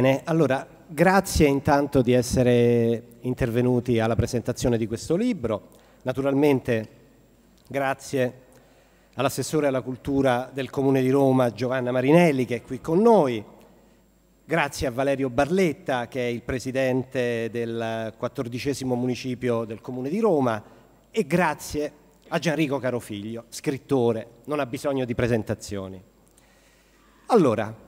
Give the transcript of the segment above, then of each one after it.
Bene, allora grazie intanto di essere intervenuti alla presentazione di questo libro. Naturalmente grazie all'assessore alla cultura del Comune di Roma Giovanna Marinelli che è qui con noi, grazie a Valerio Barletta che è il presidente del quattordicesimo municipio del Comune di Roma e grazie a Gianrico Carofiglio, scrittore, non ha bisogno di presentazioni. Allora,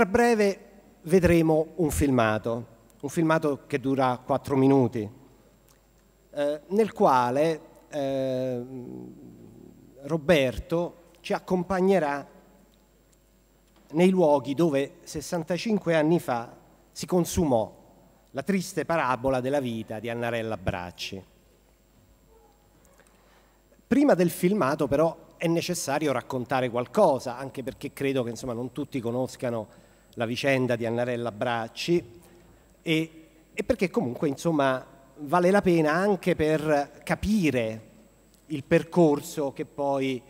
tra breve vedremo un filmato, un filmato che dura quattro minuti, eh, nel quale eh, Roberto ci accompagnerà nei luoghi dove 65 anni fa si consumò la triste parabola della vita di Annarella Bracci. Prima del filmato però è necessario raccontare qualcosa, anche perché credo che insomma, non tutti conoscano la vicenda di Annarella Bracci e, e perché comunque insomma, vale la pena anche per capire il percorso che poi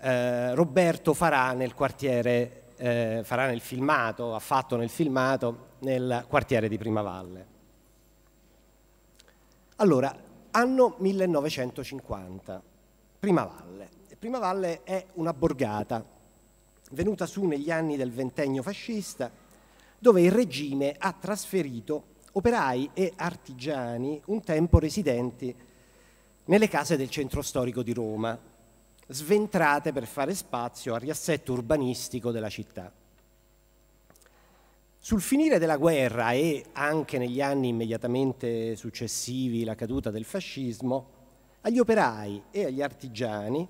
eh, Roberto farà nel quartiere, eh, farà nel filmato, ha fatto nel filmato nel quartiere di Primavalle. Allora, anno 1950, Primavalle. Primavalle è una borgata venuta su negli anni del ventennio fascista, dove il regime ha trasferito operai e artigiani un tempo residenti nelle case del centro storico di Roma, sventrate per fare spazio al riassetto urbanistico della città. Sul finire della guerra e anche negli anni immediatamente successivi la caduta del fascismo, agli operai e agli artigiani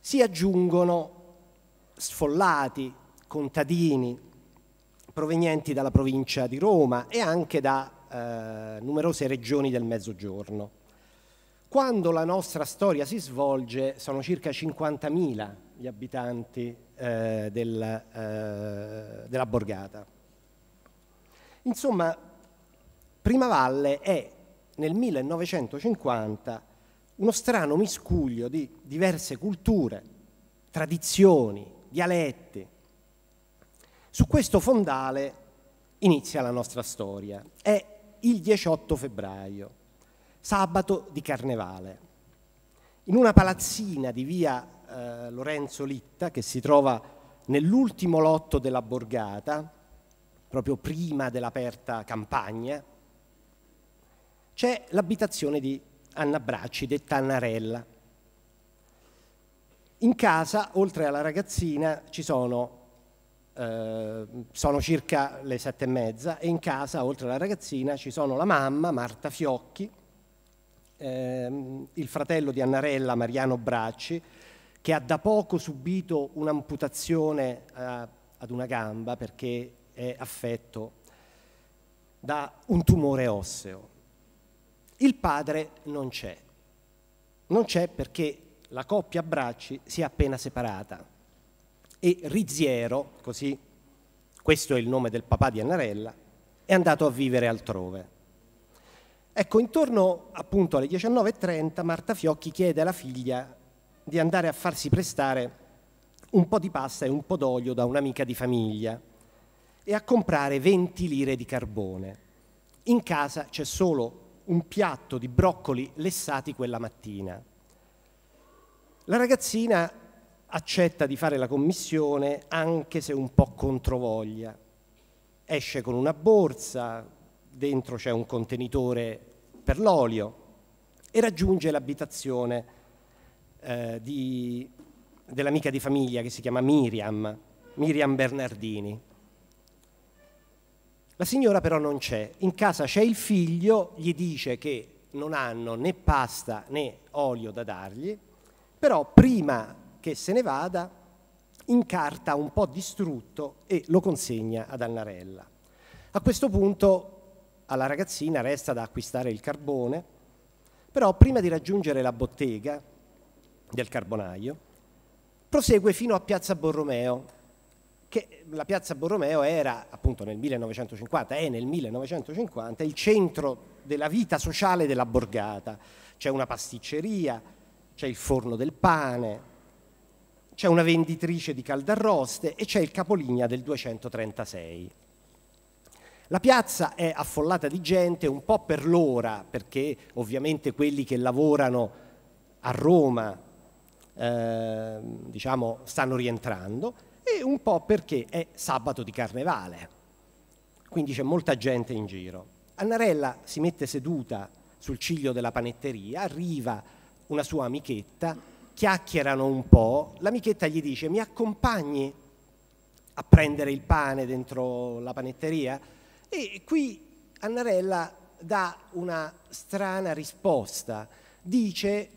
si aggiungono sfollati, contadini, provenienti dalla provincia di Roma e anche da eh, numerose regioni del Mezzogiorno. Quando la nostra storia si svolge sono circa 50.000 gli abitanti eh, del, eh, della borgata. Insomma, Prima Valle è nel 1950 uno strano miscuglio di diverse culture, tradizioni, dialetti. Su questo fondale inizia la nostra storia. È il 18 febbraio, sabato di carnevale. In una palazzina di via eh, Lorenzo Litta, che si trova nell'ultimo lotto della borgata, proprio prima dell'aperta campagna, c'è l'abitazione di Anna Bracci, detta Annarella, in casa, oltre alla ragazzina, ci sono, eh, sono circa le sette e mezza, e in casa, oltre alla ragazzina, ci sono la mamma, Marta Fiocchi, ehm, il fratello di Annarella, Mariano Bracci, che ha da poco subito un'amputazione eh, ad una gamba perché è affetto da un tumore osseo. Il padre non c'è. Non c'è perché la coppia Bracci si è appena separata e Rizziero, così questo è il nome del papà di Annarella, è andato a vivere altrove. Ecco, intorno appunto alle 19.30 Marta Fiocchi chiede alla figlia di andare a farsi prestare un po' di pasta e un po' d'olio da un'amica di famiglia e a comprare 20 lire di carbone. In casa c'è solo un piatto di broccoli lessati quella mattina. La ragazzina accetta di fare la commissione anche se un po' controvoglia. Esce con una borsa, dentro c'è un contenitore per l'olio e raggiunge l'abitazione eh, dell'amica di famiglia che si chiama Miriam, Miriam Bernardini. La signora però non c'è, in casa c'è il figlio, gli dice che non hanno né pasta né olio da dargli però prima che se ne vada incarta un po' distrutto e lo consegna ad Annarella. A questo punto alla ragazzina resta da acquistare il carbone, però prima di raggiungere la bottega del carbonaio, prosegue fino a Piazza Borromeo, che la Piazza Borromeo era appunto nel 1950, è nel 1950 il centro della vita sociale della borgata. C'è una pasticceria, c'è il forno del pane, c'è una venditrice di caldarroste e c'è il capolinea del 236. La piazza è affollata di gente un po' per l'ora, perché ovviamente quelli che lavorano a Roma eh, diciamo, stanno rientrando, e un po' perché è sabato di carnevale, quindi c'è molta gente in giro. Annarella si mette seduta sul ciglio della panetteria, arriva una sua amichetta, chiacchierano un po', l'amichetta gli dice mi accompagni a prendere il pane dentro la panetteria? E qui Annarella dà una strana risposta, dice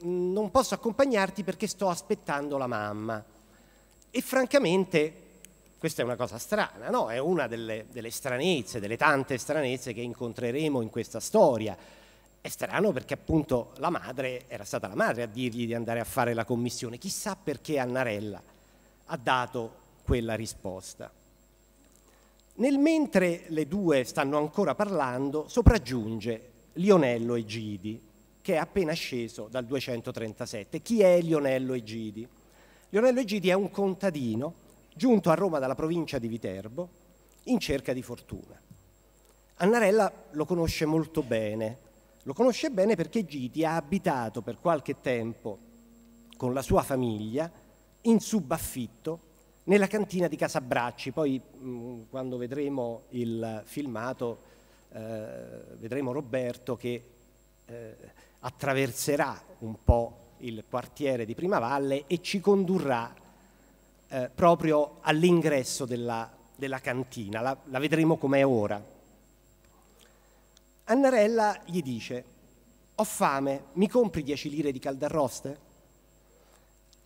non posso accompagnarti perché sto aspettando la mamma. E francamente questa è una cosa strana, no? È una delle, delle stranezze, delle tante stranezze che incontreremo in questa storia è strano perché appunto la madre, era stata la madre a dirgli di andare a fare la commissione, chissà perché Annarella ha dato quella risposta. Nel mentre le due stanno ancora parlando, sopraggiunge Lionello Egidi, che è appena sceso dal 237. Chi è Lionello Egidi? Lionello Egidi è un contadino giunto a Roma dalla provincia di Viterbo in cerca di fortuna. Annarella lo conosce molto bene, lo conosce bene perché Giti ha abitato per qualche tempo con la sua famiglia in subaffitto nella cantina di Casabracci. Poi mh, mm, quando vedremo il filmato eh, vedremo Roberto che eh, attraverserà un po' il quartiere di Primavalle e ci condurrà eh, proprio all'ingresso della, della cantina. La, la vedremo com'è ora. Annarella gli dice, ho fame, mi compri 10 lire di caldarroste?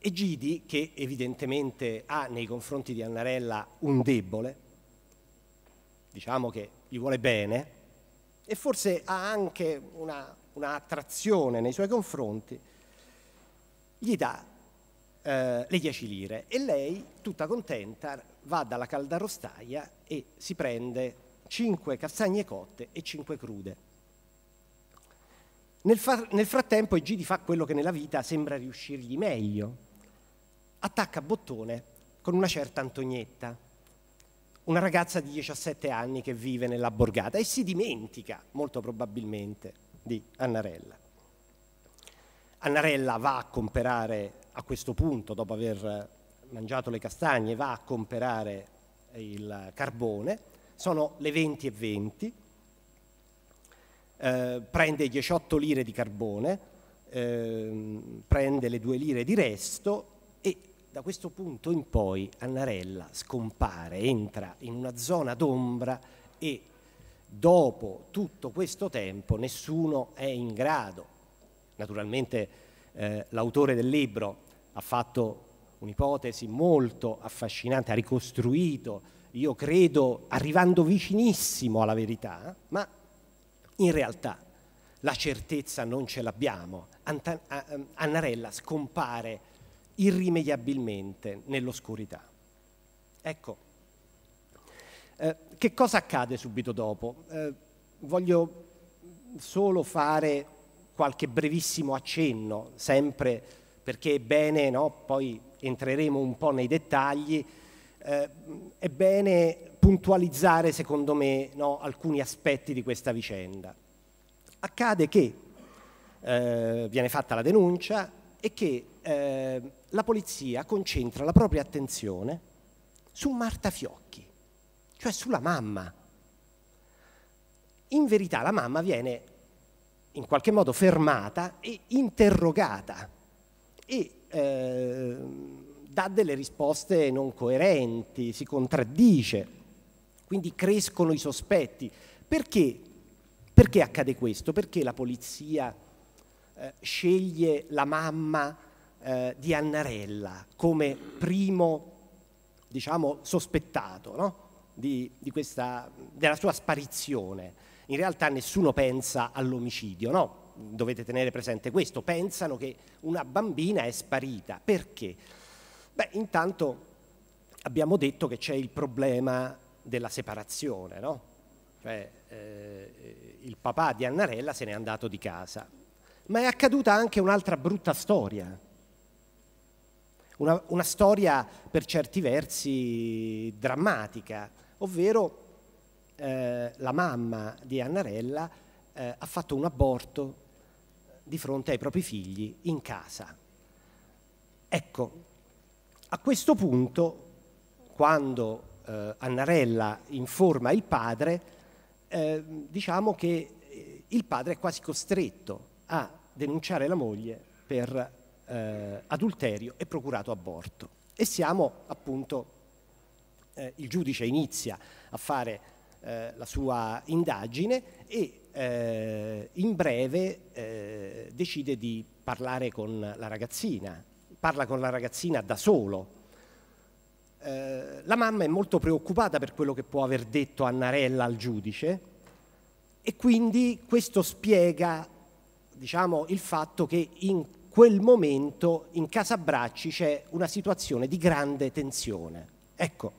E Gidi, che evidentemente ha nei confronti di Annarella un debole, diciamo che gli vuole bene, e forse ha anche una, una attrazione nei suoi confronti, gli dà eh, le 10 lire e lei, tutta contenta, va dalla caldarrostaia e si prende 5 castagne cotte e 5 crude. Nel, far, nel frattempo Egidi fa quello che nella vita sembra riuscirgli meglio. Attacca Bottone con una certa Antonietta, una ragazza di 17 anni che vive nella borgata e si dimentica, molto probabilmente, di Annarella. Annarella va a comprare a questo punto, dopo aver mangiato le castagne, va a comprare il carbone sono le 20 e 20, eh, prende 18 lire di carbone, eh, prende le 2 lire di resto e da questo punto in poi Annarella scompare, entra in una zona d'ombra e dopo tutto questo tempo nessuno è in grado. Naturalmente eh, l'autore del libro ha fatto un'ipotesi molto affascinante, ha ricostruito io credo, arrivando vicinissimo alla verità, ma in realtà la certezza non ce l'abbiamo. Ehm, Annarella scompare irrimediabilmente nell'oscurità. Ecco, eh, che cosa accade subito dopo? Eh, voglio solo fare qualche brevissimo accenno, sempre perché è bene, no? poi entreremo un po' nei dettagli, eh, è bene puntualizzare secondo me no, alcuni aspetti di questa vicenda. Accade che eh, viene fatta la denuncia e che eh, la polizia concentra la propria attenzione su Marta Fiocchi, cioè sulla mamma. In verità la mamma viene in qualche modo fermata e interrogata e eh, dà delle risposte non coerenti, si contraddice, quindi crescono i sospetti. Perché? Perché accade questo? Perché la polizia eh, sceglie la mamma eh, di Annarella come primo, diciamo, sospettato no? di, di questa, della sua sparizione? In realtà nessuno pensa all'omicidio, no? Dovete tenere presente questo, pensano che una bambina è sparita. Perché? Beh, intanto abbiamo detto che c'è il problema della separazione, no? Cioè, eh, il papà di Annarella se n'è andato di casa, ma è accaduta anche un'altra brutta storia. Una, una, storia per certi versi drammatica, ovvero eh, la mamma di Annarella eh, ha fatto un aborto di fronte ai propri figli in casa. Ecco, a questo punto, quando eh, Annarella informa il padre, eh, diciamo che eh, il padre è quasi costretto a denunciare la moglie per eh, adulterio e procurato aborto. E siamo appunto, eh, il giudice inizia a fare eh, la sua indagine e in breve decide di parlare con la ragazzina parla con la ragazzina da solo. Eh, la mamma è molto preoccupata per quello che può aver detto Annarella al giudice e quindi questo spiega diciamo, il fatto che in quel momento in casa Bracci c'è una situazione di grande tensione. Ecco,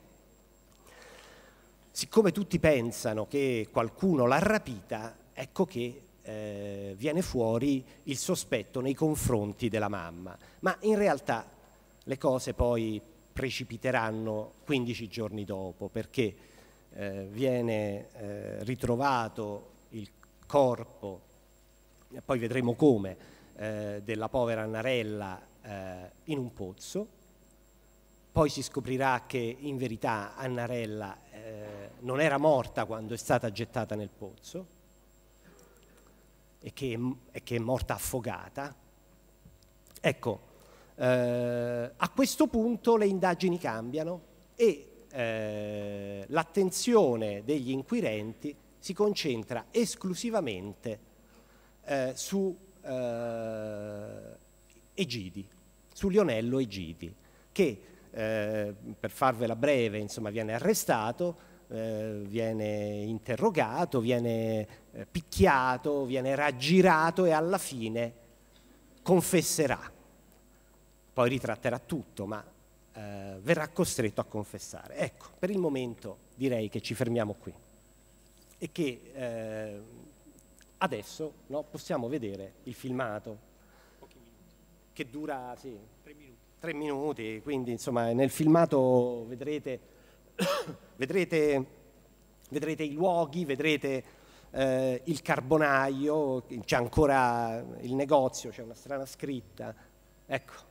siccome tutti pensano che qualcuno l'ha rapita, ecco che eh, viene fuori il sospetto nei confronti della mamma, ma in realtà le cose poi precipiteranno 15 giorni dopo perché eh, viene eh, ritrovato il corpo, poi vedremo come, eh, della povera Annarella eh, in un pozzo, poi si scoprirà che in verità Annarella eh, non era morta quando è stata gettata nel pozzo, e che, e che è morta affogata. Ecco, eh, a questo punto le indagini cambiano e eh, l'attenzione degli inquirenti si concentra esclusivamente eh, su eh, Egidi, su Lionello Egidi, che eh, per farvela breve insomma, viene arrestato eh, viene interrogato, viene eh, picchiato, viene raggirato e alla fine confesserà. Poi ritratterà tutto, ma eh, verrà costretto a confessare. Ecco, per il momento direi che ci fermiamo qui e che eh, adesso no, possiamo vedere il filmato che dura sì, tre, minuti. tre minuti, quindi insomma nel filmato vedrete vedrete, vedrete, i luoghi, vedrete eh, il carbonaio, c'è ancora il negozio, c'è una strana scritta. Ecco,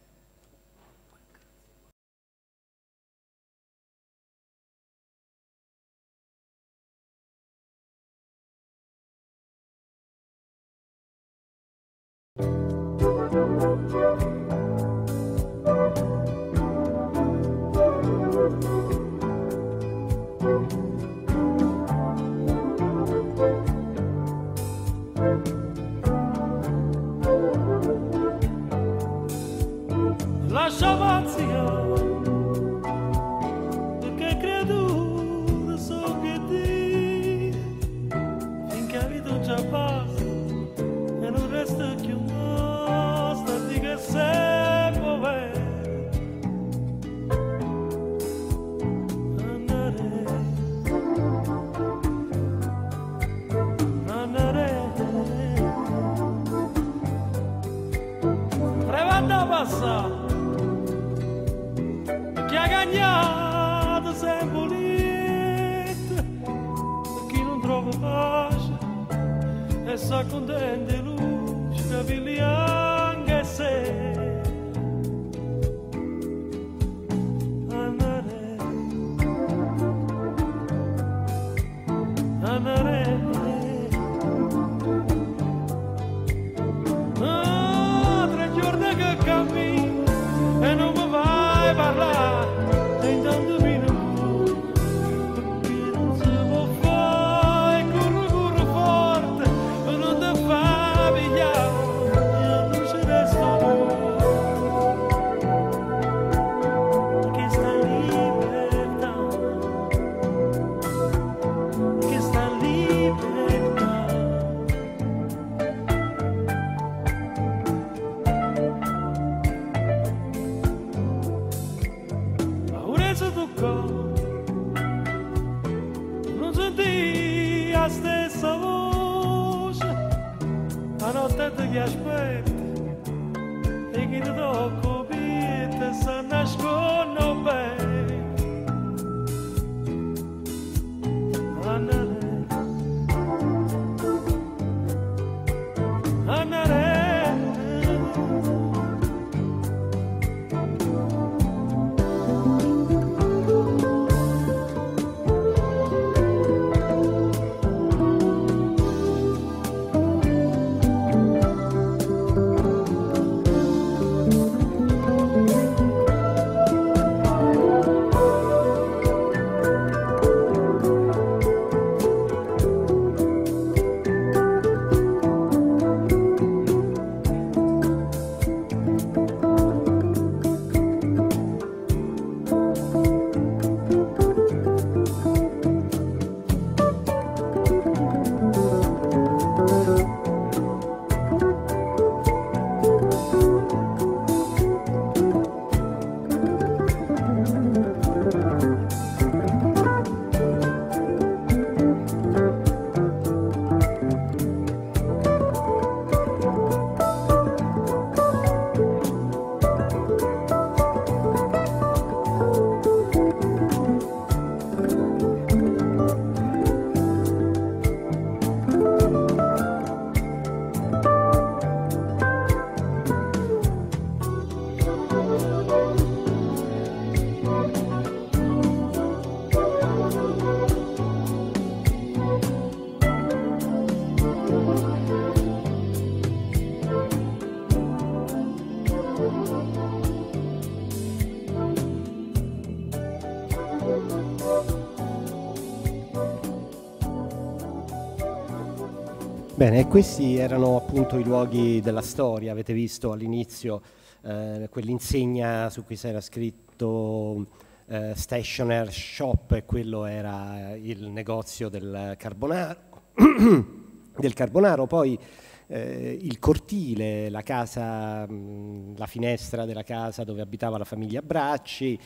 Bene, questi erano appunto i luoghi della storia, avete visto all'inizio eh, quell'insegna su cui si era scritto eh, Stationer Shop e quello era il negozio del carbonaro, del carbonaro. poi eh, il cortile, la casa, mh, mm, la finestra della casa dove abitava la famiglia Bracci,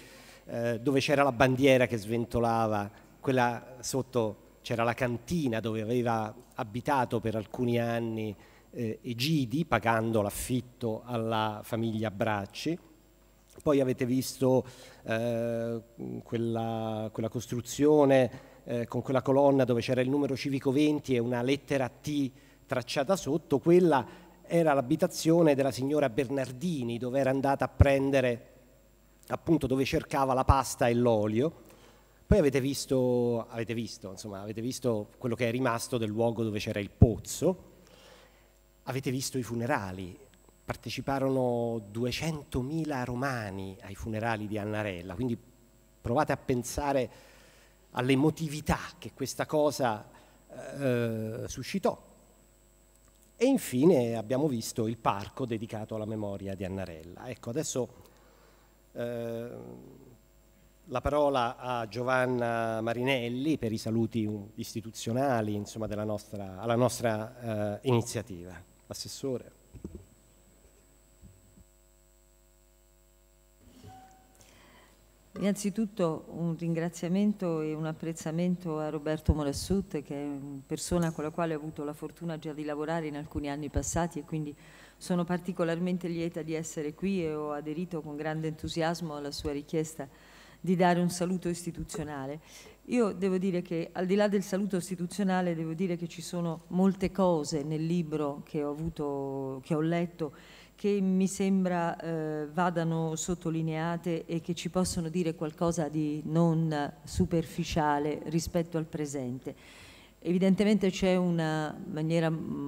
eh, dove c'era la bandiera che sventolava, quella sotto c'era la cantina dove aveva abitato per alcuni anni eh, Egidi, pagando l'affitto alla famiglia Bracci. Poi avete visto eh, quella, quella, costruzione eh, con quella colonna dove c'era il numero civico 20 e una lettera T tracciata sotto, quella era l'abitazione della signora Bernardini dove era andata a prendere appunto dove cercava la pasta e l'olio poi avete visto, avete visto, insomma, avete visto quello che è rimasto del luogo dove c'era il pozzo, avete visto i funerali, parteciparono 200.000 romani ai funerali di Annarella, quindi provate a pensare all'emotività che questa cosa eh, suscitò. E infine abbiamo visto il parco dedicato alla memoria di Annarella. Ecco, adesso eh, la parola a Giovanna Marinelli per i saluti um, istituzionali insomma, nostra, alla nostra eh, iniziativa. Assessore. Innanzitutto un ringraziamento e un apprezzamento a Roberto Morassut che è una persona con la quale ho avuto la fortuna già di lavorare in alcuni anni passati e quindi sono particolarmente lieta di essere qui e ho aderito con grande entusiasmo alla sua richiesta di dare un saluto istituzionale. Io devo dire che al di là del saluto istituzionale devo dire che ci sono molte cose nel libro che ho, avuto, che ho letto che mi sembra eh, vadano sottolineate e che ci possono dire qualcosa di non superficiale rispetto al presente. Evidentemente c'è un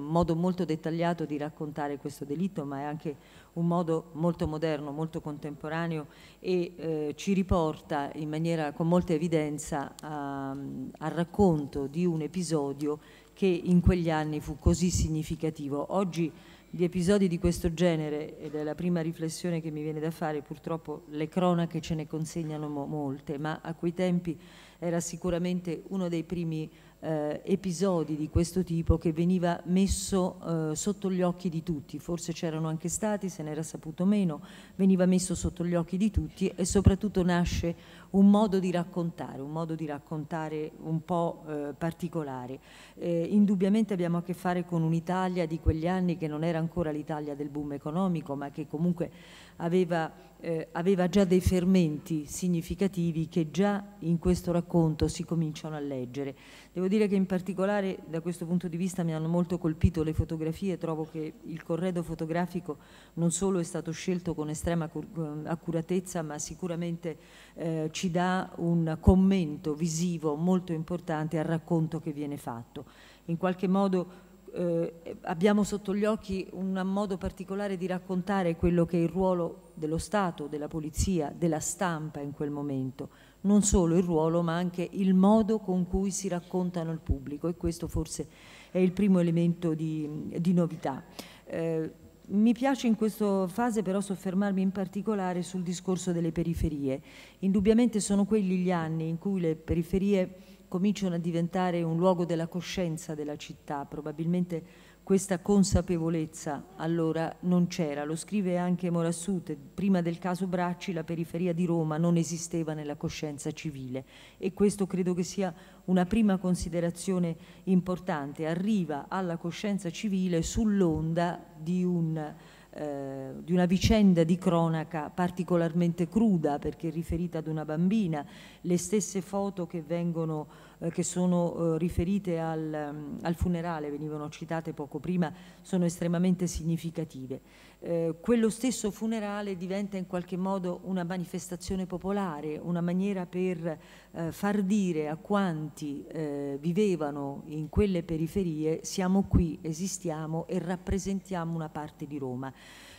modo molto dettagliato di raccontare questo delitto, ma è anche un modo molto moderno, molto contemporaneo e eh, ci riporta in maniera, con molta evidenza a, ehm, al racconto di un episodio che in quegli anni fu così significativo. Oggi gli episodi di questo genere, ed è la prima riflessione che mi viene da fare, purtroppo le cronache ce ne consegnano mo molte, ma a quei tempi era sicuramente uno dei primi eh, episodi di questo tipo che veniva messo eh, sotto gli occhi di tutti, forse c'erano anche stati, se n'era saputo meno, veniva messo sotto gli occhi di tutti e soprattutto nasce un modo di raccontare, un modo di raccontare un po' eh, particolare. Eh, indubbiamente abbiamo a che fare con un'Italia di quegli anni che non era ancora l'Italia del boom economico, ma che comunque aveva eh, aveva già dei fermenti significativi che già in questo racconto si cominciano a leggere. Devo dire che in particolare da questo punto di vista mi hanno molto colpito le fotografie, trovo che il corredo fotografico non solo è stato scelto con estrema eh, accuratezza ma sicuramente eh, ci dà un commento visivo molto importante al racconto che viene fatto. In qualche modo eh, abbiamo sotto gli occhi un modo particolare di raccontare quello che è il ruolo dello Stato, della polizia, della stampa in quel momento, non solo il ruolo ma anche il modo con cui si raccontano il pubblico e questo forse è il primo elemento di, di novità. Eh, mi piace in questa fase però soffermarmi in particolare sul discorso delle periferie. Indubbiamente sono quelli gli anni in cui le periferie cominciano a diventare un luogo della coscienza della città. Probabilmente questa consapevolezza allora non c'era. Lo scrive anche Morassute, prima del caso Bracci la periferia di Roma non esisteva nella coscienza civile e questo credo che sia una prima considerazione importante. Arriva alla coscienza civile sull'onda di un eh, di una vicenda di cronaca particolarmente cruda perché riferita ad una bambina, le stesse foto che vengono eh, che sono eh, riferite al, mm, al, funerale, venivano citate poco prima, sono estremamente significative. Eh, quello stesso funerale diventa in qualche modo una manifestazione popolare, una maniera per eh, far dire a quanti eh, vivevano in quelle periferie siamo qui, esistiamo e rappresentiamo una parte di Roma.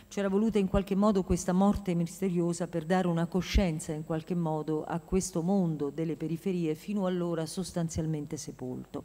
C'era voluta in qualche modo questa morte misteriosa per dare una coscienza in qualche modo a questo mondo delle periferie fino allora sostanzialmente sepolto.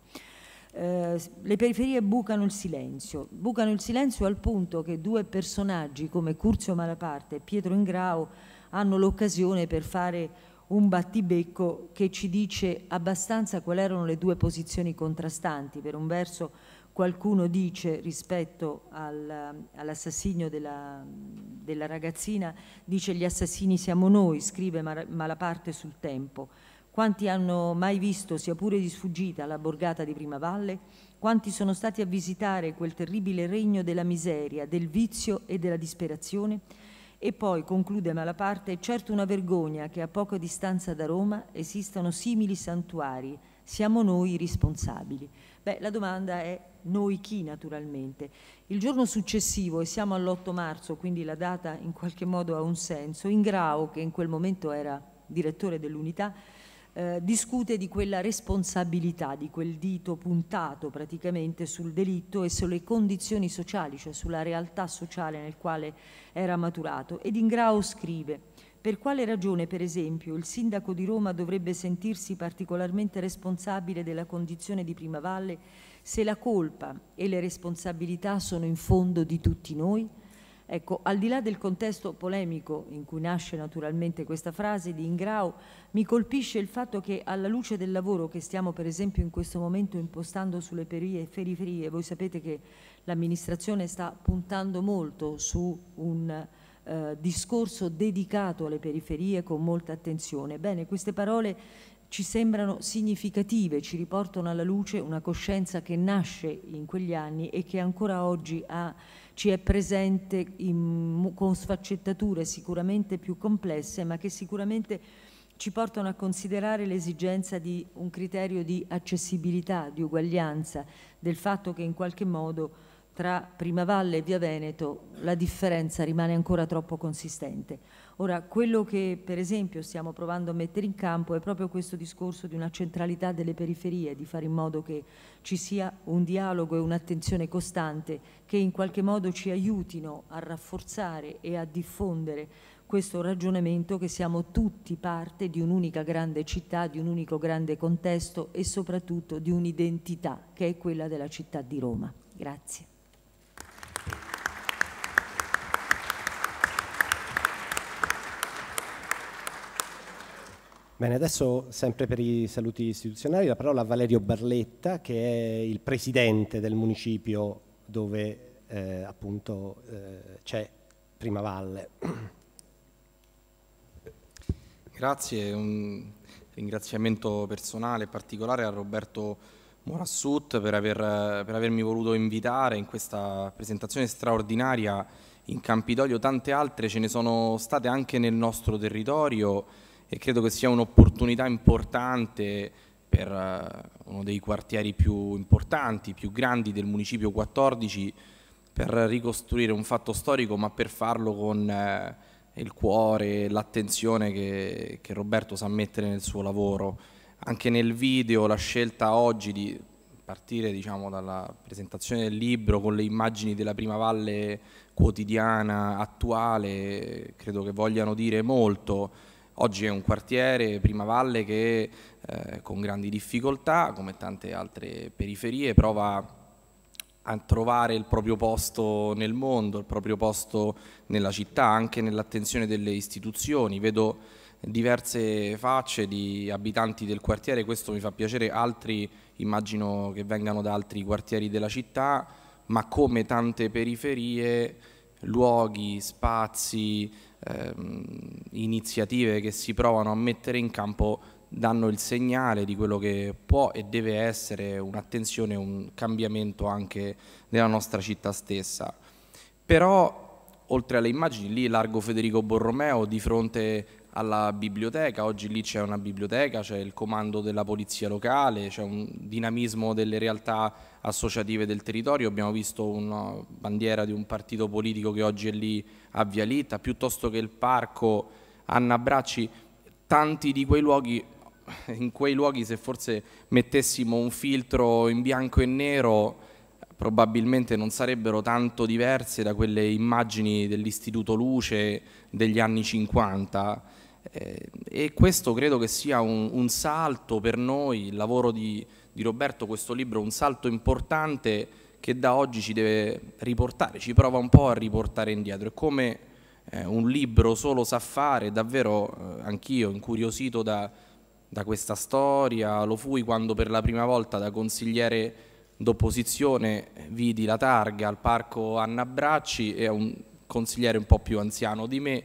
Eh, le periferie bucano il silenzio, bucano il silenzio al punto che due personaggi come Curzio Malaparte e Pietro Ingrao hanno l'occasione per fare un battibecco che ci dice abbastanza quali erano le due posizioni contrastanti, per un verso qualcuno dice rispetto al, all'assassinio della, della, ragazzina, dice gli assassini siamo noi, scrive Malaparte sul tempo. Quanti hanno mai visto, sia pure di sfuggita, la borgata di Primavalle? Quanti sono stati a visitare quel terribile regno della miseria, del vizio e della disperazione? E poi, conclude Malaparte, è certo una vergogna che a poca distanza da Roma esistano simili santuari, siamo noi i responsabili. Beh, la domanda è noi chi naturalmente. Il giorno successivo, e siamo all'8 marzo, quindi la data in qualche modo ha un senso, Ingrao, che in quel momento era direttore dell'unità, eh, discute di quella responsabilità, di quel dito puntato praticamente sul delitto e sulle condizioni sociali, cioè sulla realtà sociale nel quale era maturato. Ed Ingrao scrive per quale ragione, per esempio, il sindaco di Roma dovrebbe sentirsi particolarmente responsabile della condizione di Prima Valle se la colpa e le responsabilità sono in fondo di tutti noi? Ecco, al di là del contesto polemico in cui nasce naturalmente questa frase di Ingrao, mi colpisce il fatto che alla luce del lavoro che stiamo per esempio in questo momento impostando sulle periferie, voi sapete che l'amministrazione sta puntando molto su un eh, discorso dedicato alle periferie con molta attenzione. Bene, queste parole ci sembrano significative, ci riportano alla luce una coscienza che nasce in quegli anni e che ancora oggi ha, ci è presente in, con sfaccettature sicuramente più complesse, ma che sicuramente ci portano a considerare l'esigenza di un criterio di accessibilità, di uguaglianza, del fatto che in qualche modo tra Primavalle e Via Veneto la differenza rimane ancora troppo consistente. Ora, quello che per esempio stiamo provando a mettere in campo è proprio questo discorso di una centralità delle periferie, di fare in modo che ci sia un dialogo e un'attenzione costante che in qualche modo ci aiutino a rafforzare e a diffondere questo ragionamento che siamo tutti parte di un'unica grande città, di un unico grande contesto e soprattutto di un'identità che è quella della città di Roma. Grazie. Bene, adesso sempre per i saluti istituzionali la parola a Valerio Barletta che è il presidente del municipio dove eh, appunto eh, c'è Prima Valle. Grazie, un ringraziamento personale e particolare a Roberto Morassut per, aver, per avermi voluto invitare in questa presentazione straordinaria in Campidoglio, tante altre ce ne sono state anche nel nostro territorio e credo che sia un'opportunità importante per eh, uno dei quartieri più importanti, più grandi del Municipio 14 per ricostruire un fatto storico ma per farlo con eh, il cuore, l'attenzione che, che Roberto sa mettere nel suo lavoro. Anche nel video la scelta oggi di partire diciamo, dalla presentazione del libro con le immagini della prima valle quotidiana attuale credo che vogliano dire molto Oggi è un quartiere, Prima Valle, che eh, con grandi difficoltà, come tante altre periferie, prova a trovare il proprio posto nel mondo, il proprio posto nella città, anche nell'attenzione delle istituzioni. Vedo diverse facce di abitanti del quartiere, questo mi fa piacere, altri immagino che vengano da altri quartieri della città, ma come tante periferie, luoghi, spazi, Ehm, iniziative che si provano a mettere in campo danno il segnale di quello che può e deve essere un'attenzione, un cambiamento anche nella nostra città stessa. Però oltre alle immagini lì largo Federico Borromeo di fronte alla biblioteca, oggi lì c'è una biblioteca, c'è il comando della polizia locale, c'è un dinamismo delle realtà associative del territorio, abbiamo visto una bandiera di un partito politico che oggi è lì a Vialitta, piuttosto che il parco Anna Bracci, tanti di quei luoghi in quei luoghi se forse mettessimo un filtro in bianco e nero probabilmente non sarebbero tanto diverse da quelle immagini dell'Istituto Luce degli anni 50 eh, e questo credo che sia un, un, salto per noi, il lavoro di, di Roberto, questo libro è un salto importante che da oggi ci deve riportare, ci prova un po' a riportare indietro. E come eh, un libro solo sa fare, davvero eh, anch'io incuriosito da, da questa storia, lo fui quando per la prima volta da consigliere d'opposizione eh, vidi la targa al parco Anna Bracci e un consigliere un po' più anziano di me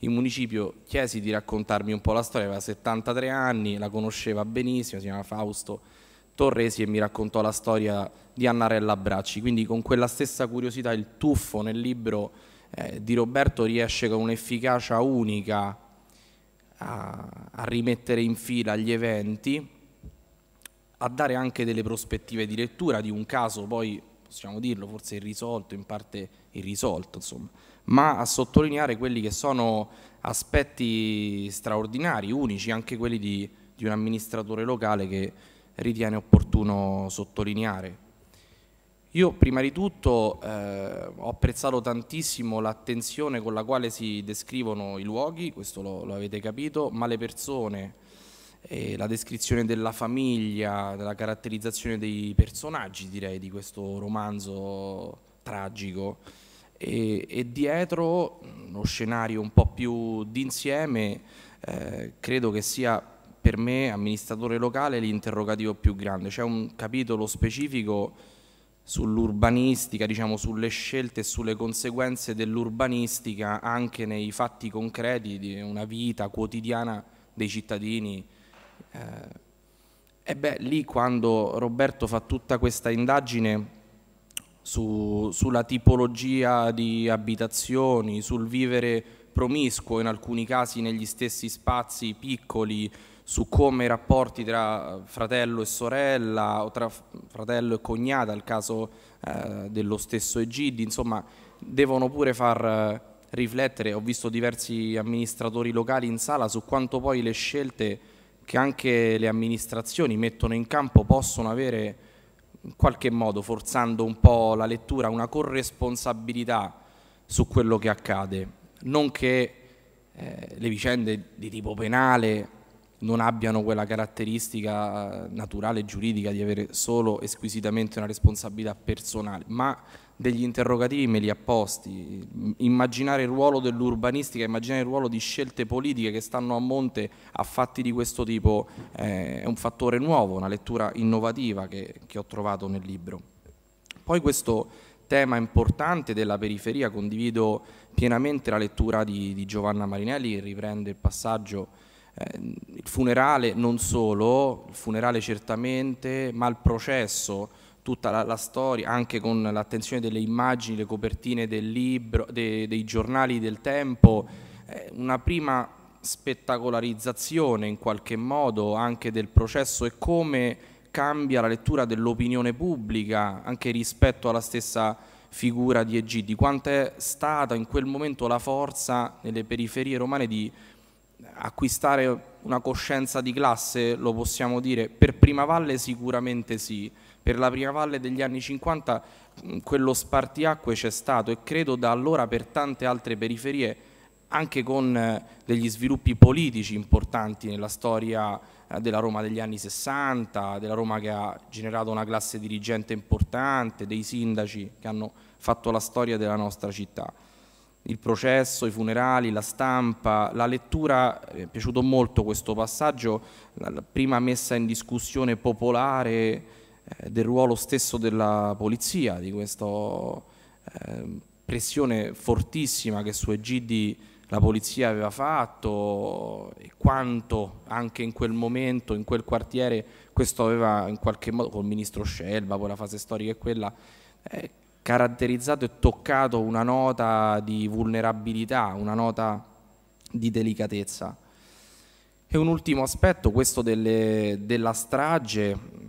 in municipio chiesi di raccontarmi un po' la storia, aveva 73 anni, la conosceva benissimo, si chiama Fausto Torresi e mi raccontò la storia di Annarella Bracci, quindi con quella stessa curiosità il tuffo nel libro eh, di Roberto riesce con un'efficacia unica a, a rimettere in fila gli eventi, a dare anche delle prospettive di lettura di un caso poi possiamo dirlo, forse irrisolto, in parte irrisolto, insomma, ma a sottolineare quelli che sono aspetti straordinari, unici, anche quelli di, di un amministratore locale che ritiene opportuno sottolineare. Io prima di tutto eh, ho apprezzato tantissimo l'attenzione con la quale si descrivono i luoghi, questo lo, lo avete capito, ma le persone, eh, la descrizione della famiglia, della caratterizzazione dei personaggi direi di questo romanzo tragico e, e dietro uno scenario un po' più d'insieme eh, credo che sia per me amministratore locale l'interrogativo più grande, c'è un capitolo specifico sull'urbanistica, diciamo sulle scelte e sulle conseguenze dell'urbanistica anche nei fatti concreti di una vita quotidiana dei cittadini eh, e beh, lì quando Roberto fa tutta questa indagine su, sulla tipologia di abitazioni, sul vivere promiscuo in alcuni casi negli stessi spazi piccoli, su come i rapporti tra fratello e sorella o tra fratello e cognata, il caso eh, dello stesso Egidi, insomma, devono pure far eh, riflettere, ho visto diversi amministratori locali in sala su quanto poi le scelte che anche le amministrazioni mettono in campo possono avere in qualche modo, forzando un po' la lettura, una corresponsabilità su quello che accade, non che eh, le vicende di tipo penale non abbiano quella caratteristica naturale e giuridica di avere solo esquisitamente una responsabilità personale, ma degli interrogativi me li ha posti, immaginare il ruolo dell'urbanistica, immaginare il ruolo di scelte politiche che stanno a monte a fatti di questo tipo eh, è un fattore nuovo, una lettura innovativa che, che ho trovato nel libro. Poi questo tema importante della periferia, condivido pienamente la lettura di, di Giovanna Marinelli che riprende il passaggio eh, il funerale non solo, il funerale certamente, ma il processo tutta la, la storia, anche con l'attenzione delle immagini, le copertine del libro, de, dei giornali del tempo, eh, una prima spettacolarizzazione in qualche modo anche del processo e come cambia la lettura dell'opinione pubblica anche rispetto alla stessa figura di Egidi, quanto è stata in quel momento la forza nelle periferie romane di acquistare una coscienza di classe, lo possiamo dire, per Prima Valle sicuramente sì, per la prima valle degli anni 50 mm, quello spartiacque c'è stato e credo da allora per tante altre periferie anche con eh, degli sviluppi politici importanti nella storia eh, della Roma degli anni 60, della Roma che ha generato una classe dirigente importante, dei sindaci che hanno fatto la storia della nostra città. Il processo, i funerali, la stampa, la lettura, mi eh, è piaciuto molto questo passaggio, la prima messa in discussione popolare, eh, del ruolo stesso della polizia, di questa ehm, pressione fortissima che su Egidi la polizia aveva fatto e quanto anche in quel momento, in quel quartiere, questo aveva in qualche modo, col ministro Scelba, poi la fase storica è quella, eh, caratterizzato e toccato una nota di vulnerabilità, una nota di delicatezza. E un ultimo aspetto, questo delle, della strage,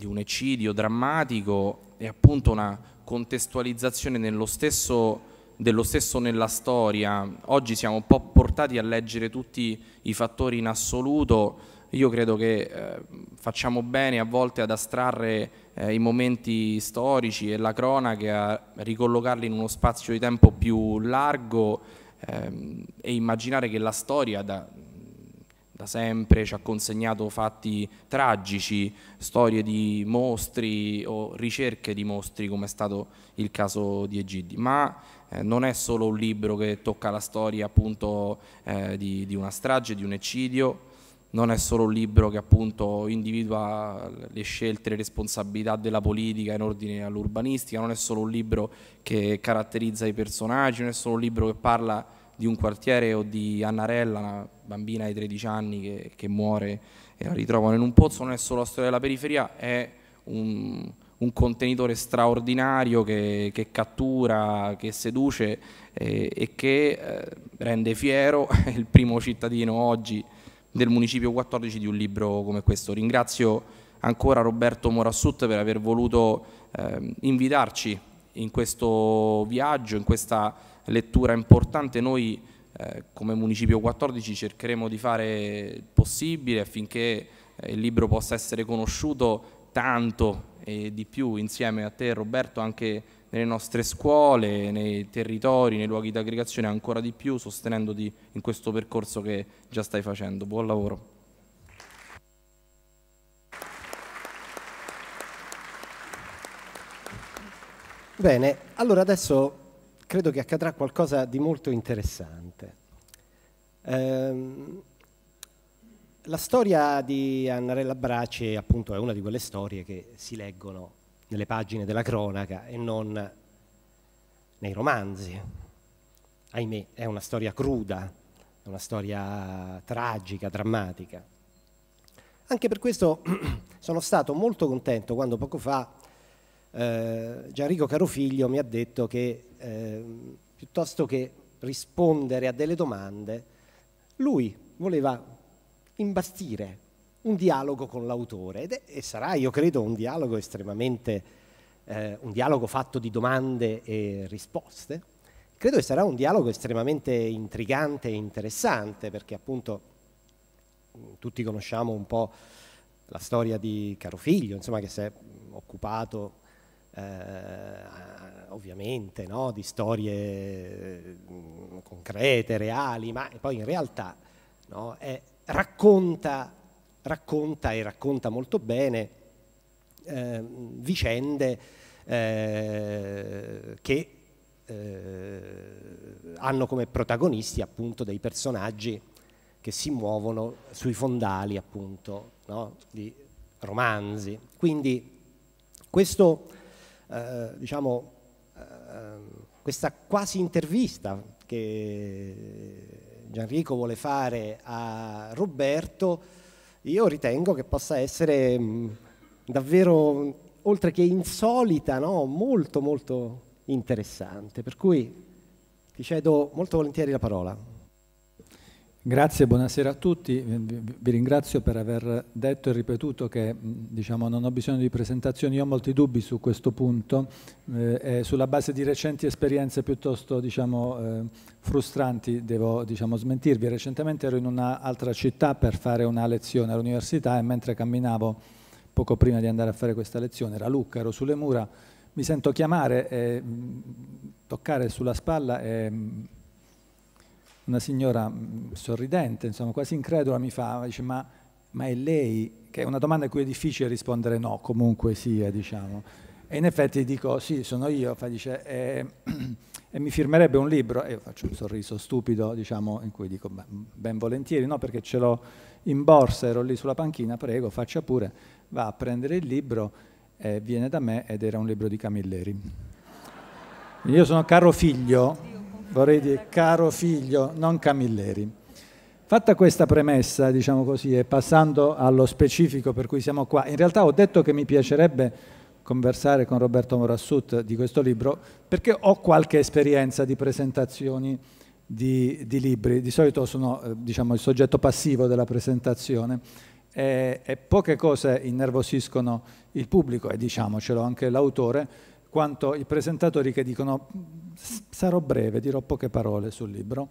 di un eccidio drammatico e appunto una contestualizzazione nello stesso, dello stesso nella storia. Oggi siamo un po' portati a leggere tutti i fattori in assoluto, io credo che eh, facciamo bene a volte ad astrarre eh, i momenti storici e la cronaca, a ricollocarli in uno spazio di tempo più largo ehm, e immaginare che la storia da, da sempre, ci ha consegnato fatti tragici, storie di mostri o ricerche di mostri come è stato il caso di Egidi, ma eh, non è solo un libro che tocca la storia appunto eh, di, di una strage, di un eccidio, non è solo un libro che appunto individua le scelte, e le responsabilità della politica in ordine all'urbanistica, non è solo un libro che caratterizza i personaggi, non è solo un libro che parla di di un quartiere o di Annarella, una bambina di 13 anni che, che, muore e la ritrovano in un pozzo, non è solo la storia della periferia, è un, un contenitore straordinario che, che, cattura, che seduce eh, e che eh, rende fiero il primo cittadino oggi del Municipio 14 di un libro come questo. Ringrazio ancora Roberto Morassut per aver voluto eh, invitarci in questo viaggio, in questa lettura importante. Noi eh, come Municipio 14 cercheremo di fare il possibile affinché eh, il libro possa essere conosciuto tanto e di più insieme a te Roberto anche nelle nostre scuole, nei territori, nei luoghi di aggregazione ancora di più sostenendoti in questo percorso che già stai facendo. Buon lavoro. Bene, allora adesso credo che accadrà qualcosa di molto interessante. Ehm, la storia di Annarella Brace appunto è una di quelle storie che si leggono nelle pagine della cronaca e non nei romanzi. Ahimè, è una storia cruda, è una storia tragica, drammatica. Anche per questo sono stato molto contento quando poco fa eh, Gianrico Carofiglio mi ha detto che eh, piuttosto che rispondere a delle domande, lui voleva imbastire un dialogo con l'autore ed è, e sarà, io credo, un dialogo estremamente, eh, un dialogo fatto di domande e risposte. Credo che sarà un dialogo estremamente intrigante e interessante perché appunto mm, tutti conosciamo un po' la storia di Carofiglio, insomma, che si è occupato eh, ovviamente no? di storie mm, concrete, reali, ma poi in realtà no? eh, racconta, racconta, e racconta molto bene ehm, eh, vicende che eh, hanno come protagonisti appunto dei personaggi che si muovono sui fondali appunto no? di romanzi. Quindi questo eh, diciamo, eh, questa quasi intervista che Gianrico vuole fare a Roberto, io ritengo che possa essere mm, davvero, oltre che insolita, no? molto molto interessante. Per cui ti cedo molto volentieri la parola. Grazie, buonasera a tutti. Vi ringrazio per aver detto e ripetuto che diciamo, non ho bisogno di presentazioni, io ho molti dubbi su questo punto eh, e sulla base di recenti esperienze piuttosto diciamo, eh, frustranti devo diciamo, smentirvi. Recentemente ero in un'altra città per fare una lezione all'università e mentre camminavo poco prima di andare a fare questa lezione, era Lucca, ero sulle mura, mi sento chiamare, e, toccare sulla spalla e una signora mm, sorridente, insomma, quasi incredula, mi fa, dice, ma, ma è lei? Che è una domanda a cui è difficile rispondere no, comunque sia, diciamo. E in effetti dico, sì, sono io, fa, dice, e, e mi firmerebbe un libro, e io faccio un sorriso stupido, diciamo, in cui dico, beh, ben volentieri, no, perché ce l'ho in borsa, ero lì sulla panchina, prego, faccia pure, va a prendere il libro, eh, viene da me ed era un libro di Camilleri. Io sono caro figlio vorrei dire caro figlio, non Camilleri. Fatta questa premessa, diciamo così, e passando allo specifico per cui siamo qua, in realtà ho detto che mi piacerebbe conversare con Roberto Morassut di questo libro perché ho qualche esperienza di presentazioni di, di libri, di solito sono eh, diciamo, il soggetto passivo della presentazione e, e poche cose innervosiscono il pubblico e diciamocelo anche l'autore quanto i presentatori che dicono sarò breve, dirò poche parole sul libro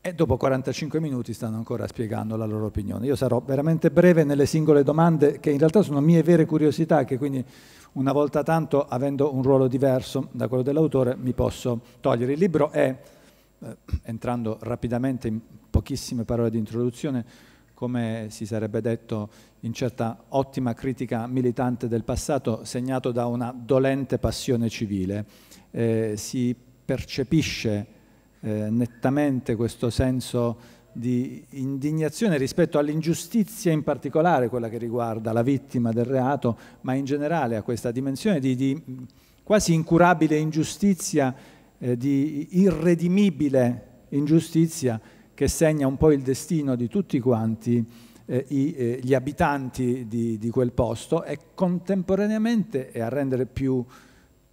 e dopo 45 minuti stanno ancora spiegando la loro opinione. Io sarò veramente breve nelle singole domande che in realtà sono mie vere curiosità che quindi una volta tanto avendo un ruolo diverso da quello dell'autore mi posso togliere. Il libro è, eh, entrando rapidamente in pochissime parole di introduzione, come si sarebbe detto in certa ottima critica militante del passato, segnato da una dolente passione civile. Eh, si percepisce eh, nettamente questo senso di indignazione rispetto all'ingiustizia in particolare, quella che riguarda la vittima del reato, ma in generale a questa dimensione di, di quasi incurabile ingiustizia, eh, di irredimibile ingiustizia che segna un po' il destino di tutti quanti eh, i, eh, gli abitanti di, di, quel posto e contemporaneamente, e a rendere più,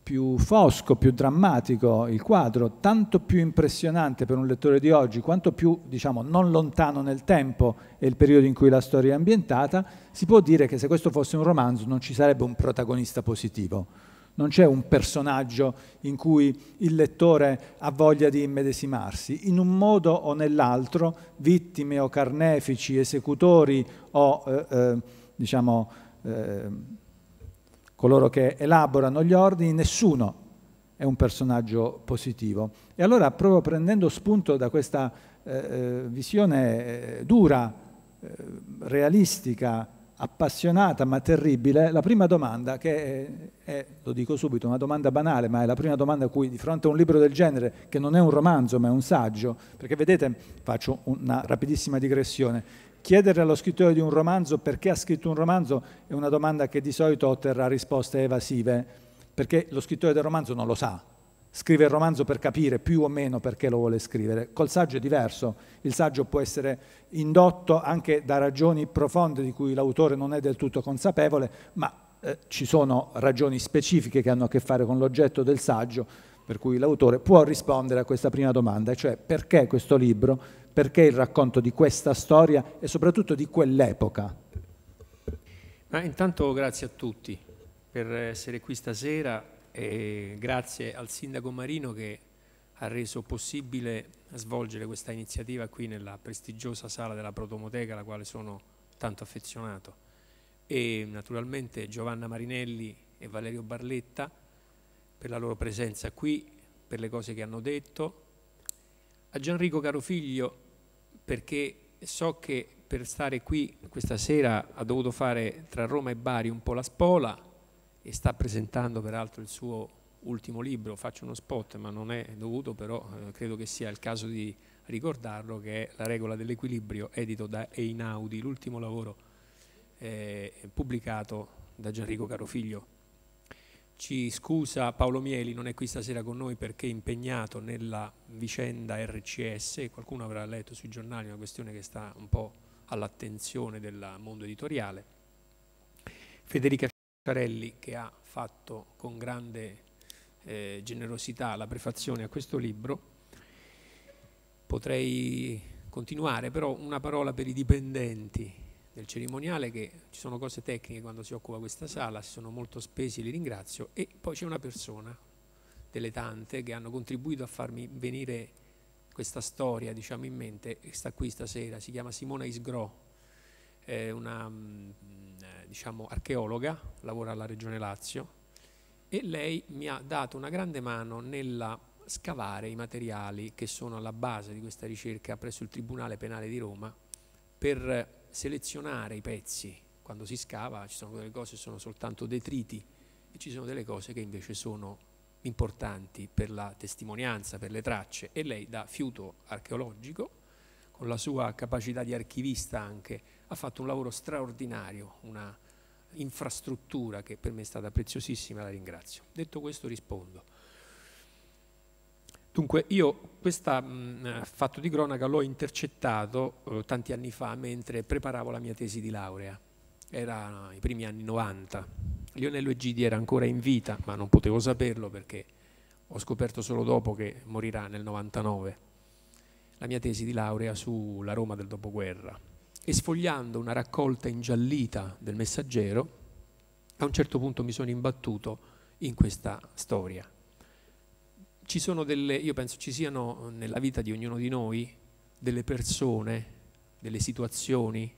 più fosco, più drammatico il quadro, tanto più impressionante per un lettore di oggi, quanto più diciamo, non lontano nel tempo è il periodo in cui la storia è ambientata, si può dire che se questo fosse un romanzo non ci sarebbe un protagonista positivo non c'è un personaggio in cui il lettore ha voglia di immedesimarsi. In un modo o nell'altro, vittime o carnefici, esecutori o eh, eh, diciamo, eh, coloro che elaborano gli ordini, nessuno è un personaggio positivo. E allora, proprio prendendo spunto da questa eh, eh, visione eh, dura, realistica, appassionata ma terribile, la prima domanda, che è, è, lo dico subito, una domanda banale, ma è la prima domanda a cui di fronte a un libro del genere, che non è un romanzo ma è un saggio, perché vedete, faccio una rapidissima digressione, chiedere allo scrittore di un romanzo perché ha scritto un romanzo è una domanda che di solito otterrà risposte evasive, perché lo scrittore del romanzo non lo sa, scrive il romanzo per capire più o meno perché lo vuole scrivere. Col saggio è diverso, il saggio può essere indotto anche da ragioni profonde di cui l'autore non è del tutto consapevole, ma eh, ci sono ragioni specifiche che hanno a che fare con l'oggetto del saggio, per cui l'autore può rispondere a questa prima domanda, cioè perché questo libro, perché il racconto di questa storia e soprattutto di quell'epoca. Ma intanto grazie a tutti per essere qui stasera e grazie al Sindaco Marino che ha reso possibile svolgere questa iniziativa qui nella prestigiosa sala della Protomoteca, alla quale sono tanto affezionato. E naturalmente Giovanna Marinelli e Valerio Barletta per la loro presenza qui, per le cose che hanno detto. A Gianrico Carofiglio perché so che per stare qui questa sera ha dovuto fare tra Roma e Bari un po' la spola, e sta presentando peraltro il suo ultimo libro, faccio uno spot ma non è dovuto però eh, credo che sia il caso di ricordarlo che è La regola dell'equilibrio edito da Einaudi, l'ultimo lavoro eh, pubblicato da Gianrico Carofiglio. Ci scusa Paolo Mieli, non è qui stasera con noi perché è impegnato nella vicenda RCS, qualcuno avrà letto sui giornali una questione che sta un po' all'attenzione del mondo editoriale. Federica Carelli che ha fatto con grande eh, generosità la prefazione a questo libro. Potrei continuare, però una parola per i dipendenti del cerimoniale, che ci sono cose tecniche quando si occupa questa sala, si sono molto spesi, li ringrazio, e poi c'è una persona delle tante che hanno contribuito a farmi venire questa storia diciamo, in mente, sta qui stasera, si chiama Simona Isgro, è una mm, eh, diciamo, archeologa, lavora alla Regione Lazio e lei mi ha dato una grande mano nella scavare i materiali che sono alla base di questa ricerca presso il Tribunale Penale di Roma per selezionare i pezzi. Quando si scava ci sono delle cose che sono soltanto detriti e ci sono delle cose che invece sono importanti per la testimonianza, per le tracce e lei da fiuto archeologico, con la sua capacità di archivista anche, ha fatto un lavoro straordinario, una infrastruttura che per me è stata preziosissima, la ringrazio. Detto questo rispondo. Dunque io questo mm, fatto di cronaca l'ho intercettato eh, tanti anni fa mentre preparavo la mia tesi di laurea, erano i primi anni 90. Lionello Egidi era ancora in vita, ma non potevo saperlo perché ho scoperto solo dopo che morirà nel 99, la mia tesi di laurea sulla Roma del dopoguerra e sfogliando una raccolta ingiallita del messaggero, a un certo punto mi sono imbattuto in questa storia. Ci sono delle, io penso ci siano nella vita di ognuno di noi delle persone, delle situazioni,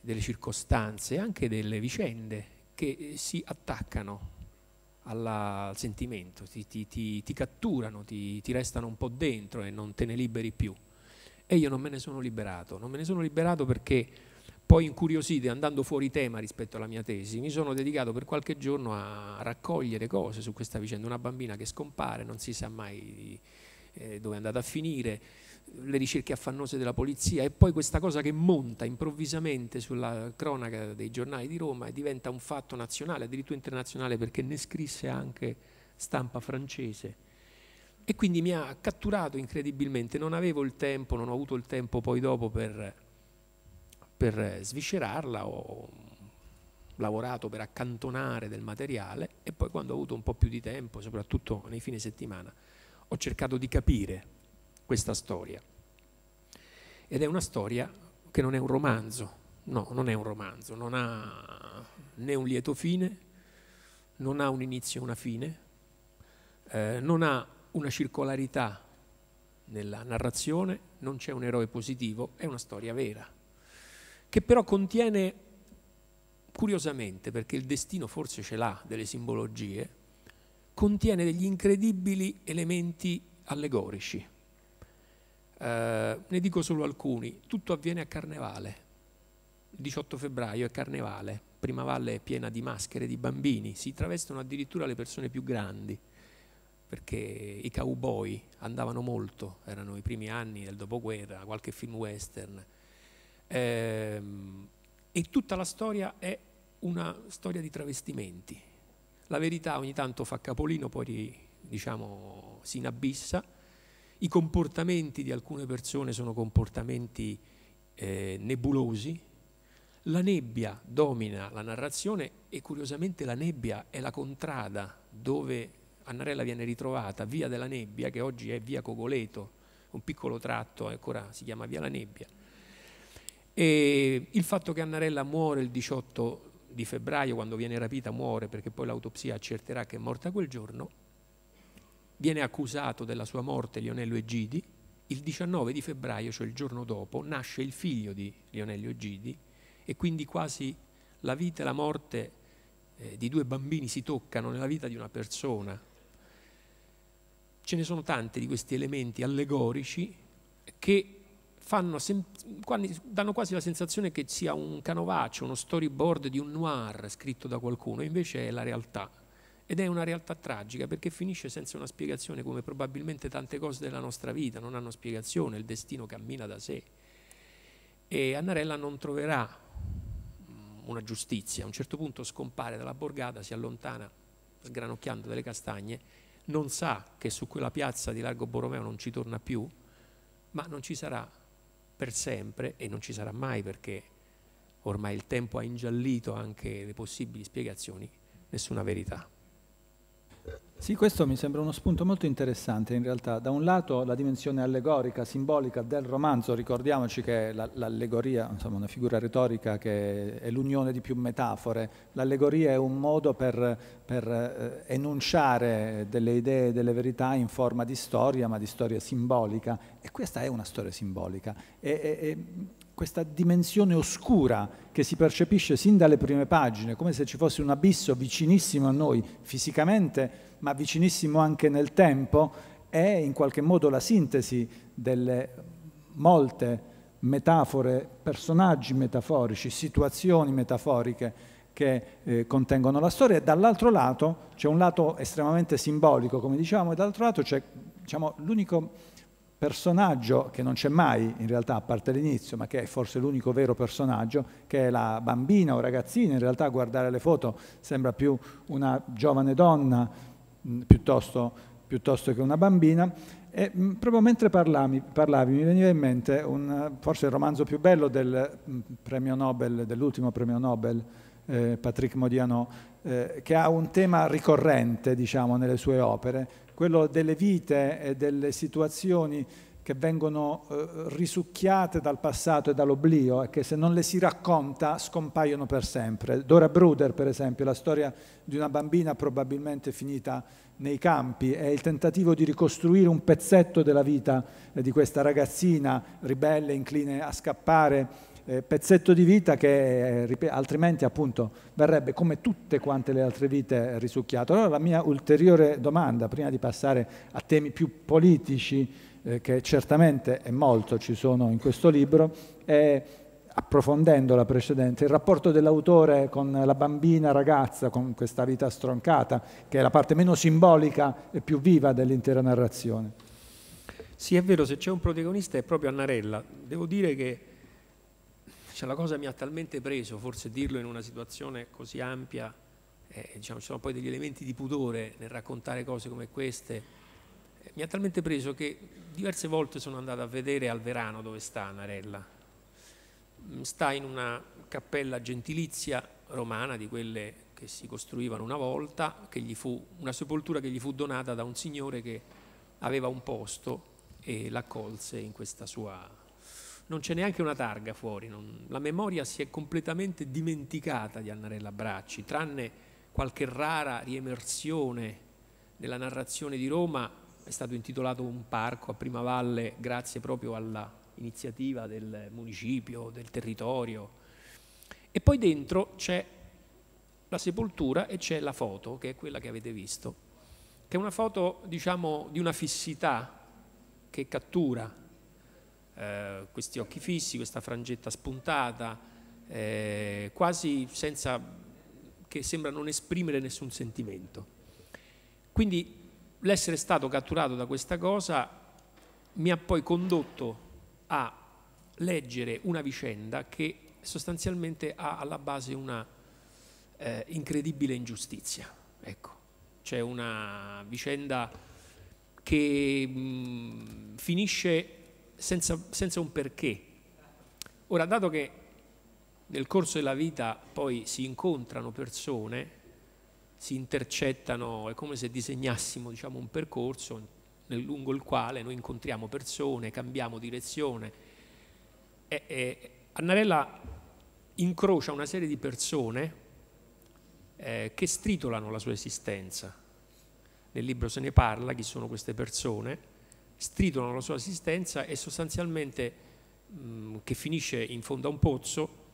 delle circostanze, anche delle vicende che eh, si attaccano alla, al sentimento, ti, ti, ti, ti catturano, ti restano un po' dentro e non te ne liberi più. E io non me ne sono liberato, non me ne sono liberato perché poi incuriosito e andando fuori tema rispetto alla mia tesi, mi sono dedicato per qualche giorno a raccogliere cose su questa vicenda, una bambina che scompare, non si sa mai eh, dove è andata a finire, le ricerche affannose della polizia e poi questa cosa che monta improvvisamente sulla cronaca dei giornali di Roma e diventa un fatto nazionale, addirittura internazionale perché ne scrisse anche stampa francese e quindi mi ha catturato incredibilmente, non avevo il tempo, non ho avuto il tempo poi dopo per, per sviscerarla, ho lavorato per accantonare del materiale e poi quando ho avuto un po' più di tempo, soprattutto nei fine settimana, ho cercato di capire questa storia. Ed è una storia che non è un romanzo, no, non è un romanzo, non ha né un lieto fine, non ha un inizio e una fine, eh, non ha una circolarità nella narrazione, non c'è un eroe positivo, è una storia vera, che però contiene, curiosamente, perché il destino forse ce l'ha delle simbologie, contiene degli incredibili elementi allegorici. Eh, ne dico solo alcuni. Tutto avviene a carnevale. Il 18 febbraio è carnevale, prima valle è piena di maschere di bambini, si travestono addirittura le persone più grandi perché i cowboy andavano molto, erano i primi anni del dopoguerra, qualche film western. Ehm, e tutta la storia è una storia di travestimenti. La verità ogni tanto fa capolino, poi diciamo, si inabissa. I comportamenti di alcune persone sono comportamenti eh, nebulosi. La nebbia domina la narrazione e curiosamente la nebbia è la contrada dove Annarella viene ritrovata, via della nebbia, che oggi è via Cogoleto, un piccolo tratto, eh, ancora si chiama via la nebbia. E il fatto che Annarella muore il 18 di febbraio, quando viene rapita, muore perché poi l'autopsia accerterà che è morta quel giorno, viene accusato della sua morte Lionello Egidi, il 19 di febbraio, cioè il giorno dopo, nasce il figlio di Lionello Egidi e quindi quasi la vita e la morte eh, di due bambini si toccano nella vita di una persona, ce ne sono tanti di questi elementi allegorici che fanno, danno quasi la sensazione che sia un canovaccio, uno storyboard di un noir scritto da qualcuno, invece è la realtà. Ed è una realtà tragica perché finisce senza una spiegazione come probabilmente tante cose della nostra vita non hanno spiegazione, il destino cammina da sé. E Annarella non troverà mm, una giustizia, a un certo punto scompare dalla borgata, si allontana sgranocchiando delle castagne non sa che su quella piazza di Largo Borromeo non ci torna più, ma non ci sarà per sempre e non ci sarà mai perché ormai il tempo ha ingiallito anche le possibili spiegazioni, nessuna verità. Sì, questo mi sembra uno spunto molto interessante in realtà. Da un lato la dimensione allegorica, simbolica del romanzo, ricordiamoci che l'allegoria, è una figura retorica che è l'unione di più metafore, l'allegoria è un modo per, per eh, enunciare delle idee, delle verità in forma di storia, ma di storia simbolica e questa è una storia simbolica. E, e, e questa dimensione oscura che si percepisce sin dalle prime pagine, come se ci fosse un abisso vicinissimo a noi fisicamente, ma vicinissimo anche nel tempo, è in qualche modo la sintesi delle molte metafore, personaggi metaforici, situazioni metaforiche che eh, contengono la storia e dall'altro lato c'è un lato estremamente simbolico, come diciamo, e dall'altro lato c'è diciamo, l'unico personaggio che non c'è mai in realtà a parte l'inizio, ma che è forse l'unico vero personaggio, che è la bambina o ragazzina, in realtà a guardare le foto sembra più una giovane donna mm, piuttosto, piuttosto, che una bambina. E mm, proprio mentre parlavi, parlavi, mi veniva in mente un, forse il romanzo più bello del mm, premio Nobel, dell'ultimo premio Nobel, eh, Patrick Modiano, eh, che ha un tema ricorrente diciamo, nelle sue opere, quello delle vite e delle situazioni che vengono eh, risucchiate dal passato e dall'oblio e che se non le si racconta scompaiono per sempre. Dora Bruder, per esempio, la storia di una bambina probabilmente finita nei campi, è il tentativo di ricostruire un pezzetto della vita eh, di questa ragazzina ribelle, incline a scappare eh, pezzetto di vita che eh, altrimenti appunto verrebbe come tutte quante le altre vite risucchiato. Allora la mia ulteriore domanda, prima di passare a temi più politici, eh, che certamente e molto ci sono in questo libro, è approfondendo la precedente, il rapporto dell'autore con la bambina ragazza, con questa vita stroncata, che è la parte meno simbolica e più viva dell'intera narrazione. Sì, è vero, se c'è un protagonista è proprio Annarella. Devo dire che cioè, la cosa mi ha talmente preso, forse dirlo in una situazione così ampia, eh, diciamo, ci sono poi degli elementi di pudore nel raccontare cose come queste, eh, mi ha talmente preso che diverse volte sono andato a vedere al Verano dove sta Narella. Mm, sta in una cappella gentilizia romana, di quelle che si costruivano una volta, fu, una sepoltura che gli fu donata da un signore che aveva un posto e l'accolse in questa sua non c'è neanche una targa fuori, non, la memoria si è completamente dimenticata di Annarella Bracci, tranne qualche rara riemersione nella narrazione di Roma, è stato intitolato un parco a Prima Valle grazie proprio all'iniziativa del municipio, del territorio. E poi dentro c'è la sepoltura e c'è la foto, che è quella che avete visto, che è una foto diciamo, di una fissità che cattura eh, questi occhi fissi, questa frangetta spuntata, eh, quasi senza, che sembra non esprimere nessun sentimento. Quindi l'essere stato catturato da questa cosa mi ha poi condotto a leggere una vicenda che sostanzialmente ha alla base una eh, incredibile ingiustizia. Ecco, c'è una vicenda che mh, mm, finisce senza, senza un perché. Ora, dato che nel corso della vita poi si incontrano persone, si intercettano, è come se disegnassimo diciamo, un percorso nel lungo il quale noi incontriamo persone, cambiamo direzione. E, e Annarella incrocia una serie di persone eh, che stritolano la sua esistenza. Nel libro se ne parla chi sono queste persone stritolano la sua esistenza e sostanzialmente mh, mm, che finisce in fondo a un pozzo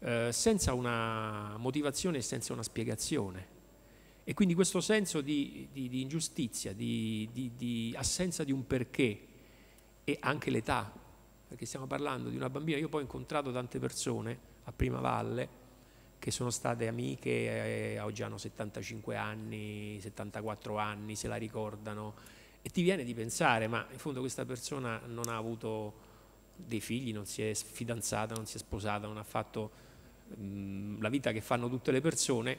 eh, senza una motivazione e senza una spiegazione. E quindi questo senso di, di, di ingiustizia, di, di, assenza di un perché e anche l'età, perché stiamo parlando di una bambina, io poi ho incontrato tante persone a Prima Valle che sono state amiche, eh, oggi hanno 75 anni, 74 anni, se la ricordano, e ti viene di pensare, ma in fondo questa persona non ha avuto dei figli, non si è fidanzata, non si è sposata, non ha fatto mh, mm, la vita che fanno tutte le persone,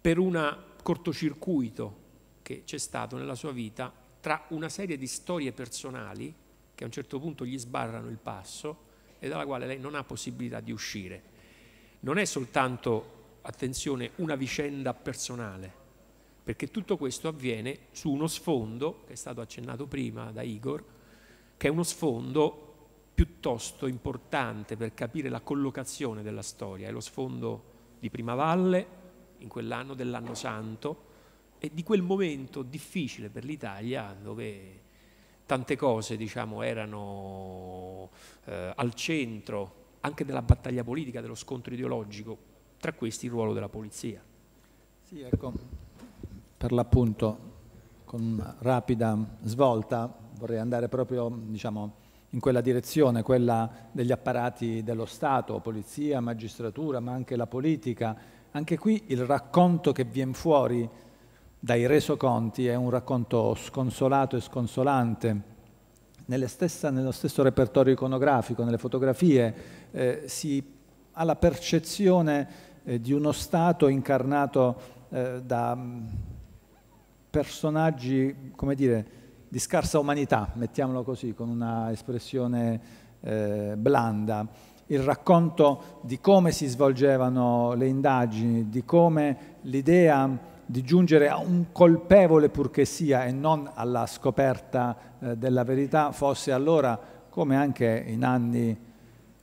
per un cortocircuito che c'è stato nella sua vita tra una serie di storie personali che a un certo punto gli sbarrano il passo e dalla quale lei non ha possibilità di uscire. Non è soltanto, attenzione, una vicenda personale, perché tutto questo avviene su uno sfondo, che è stato accennato prima da Igor, che è uno sfondo piuttosto importante per capire la collocazione della storia, è lo sfondo di Prima Valle, in quell'anno dell'anno santo, e di quel momento difficile per l'Italia dove tante cose diciamo, erano eh, al centro anche della battaglia politica, dello scontro ideologico, tra questi il ruolo della polizia. Sì, ecco per l'appunto con rapida svolta vorrei andare proprio diciamo, in quella direzione, quella degli apparati dello Stato, polizia, magistratura, ma anche la politica. Anche qui il racconto che viene fuori dai resoconti è un racconto sconsolato e sconsolante. Stessa, nello stesso repertorio iconografico, nelle fotografie, eh, si ha la percezione eh, di uno Stato incarnato eh, da personaggi, come dire, di scarsa umanità, mettiamolo così, con una espressione eh, blanda. Il racconto di come si svolgevano le indagini, di come l'idea di giungere a un colpevole purché sia e non alla scoperta eh, della verità fosse allora, come anche in anni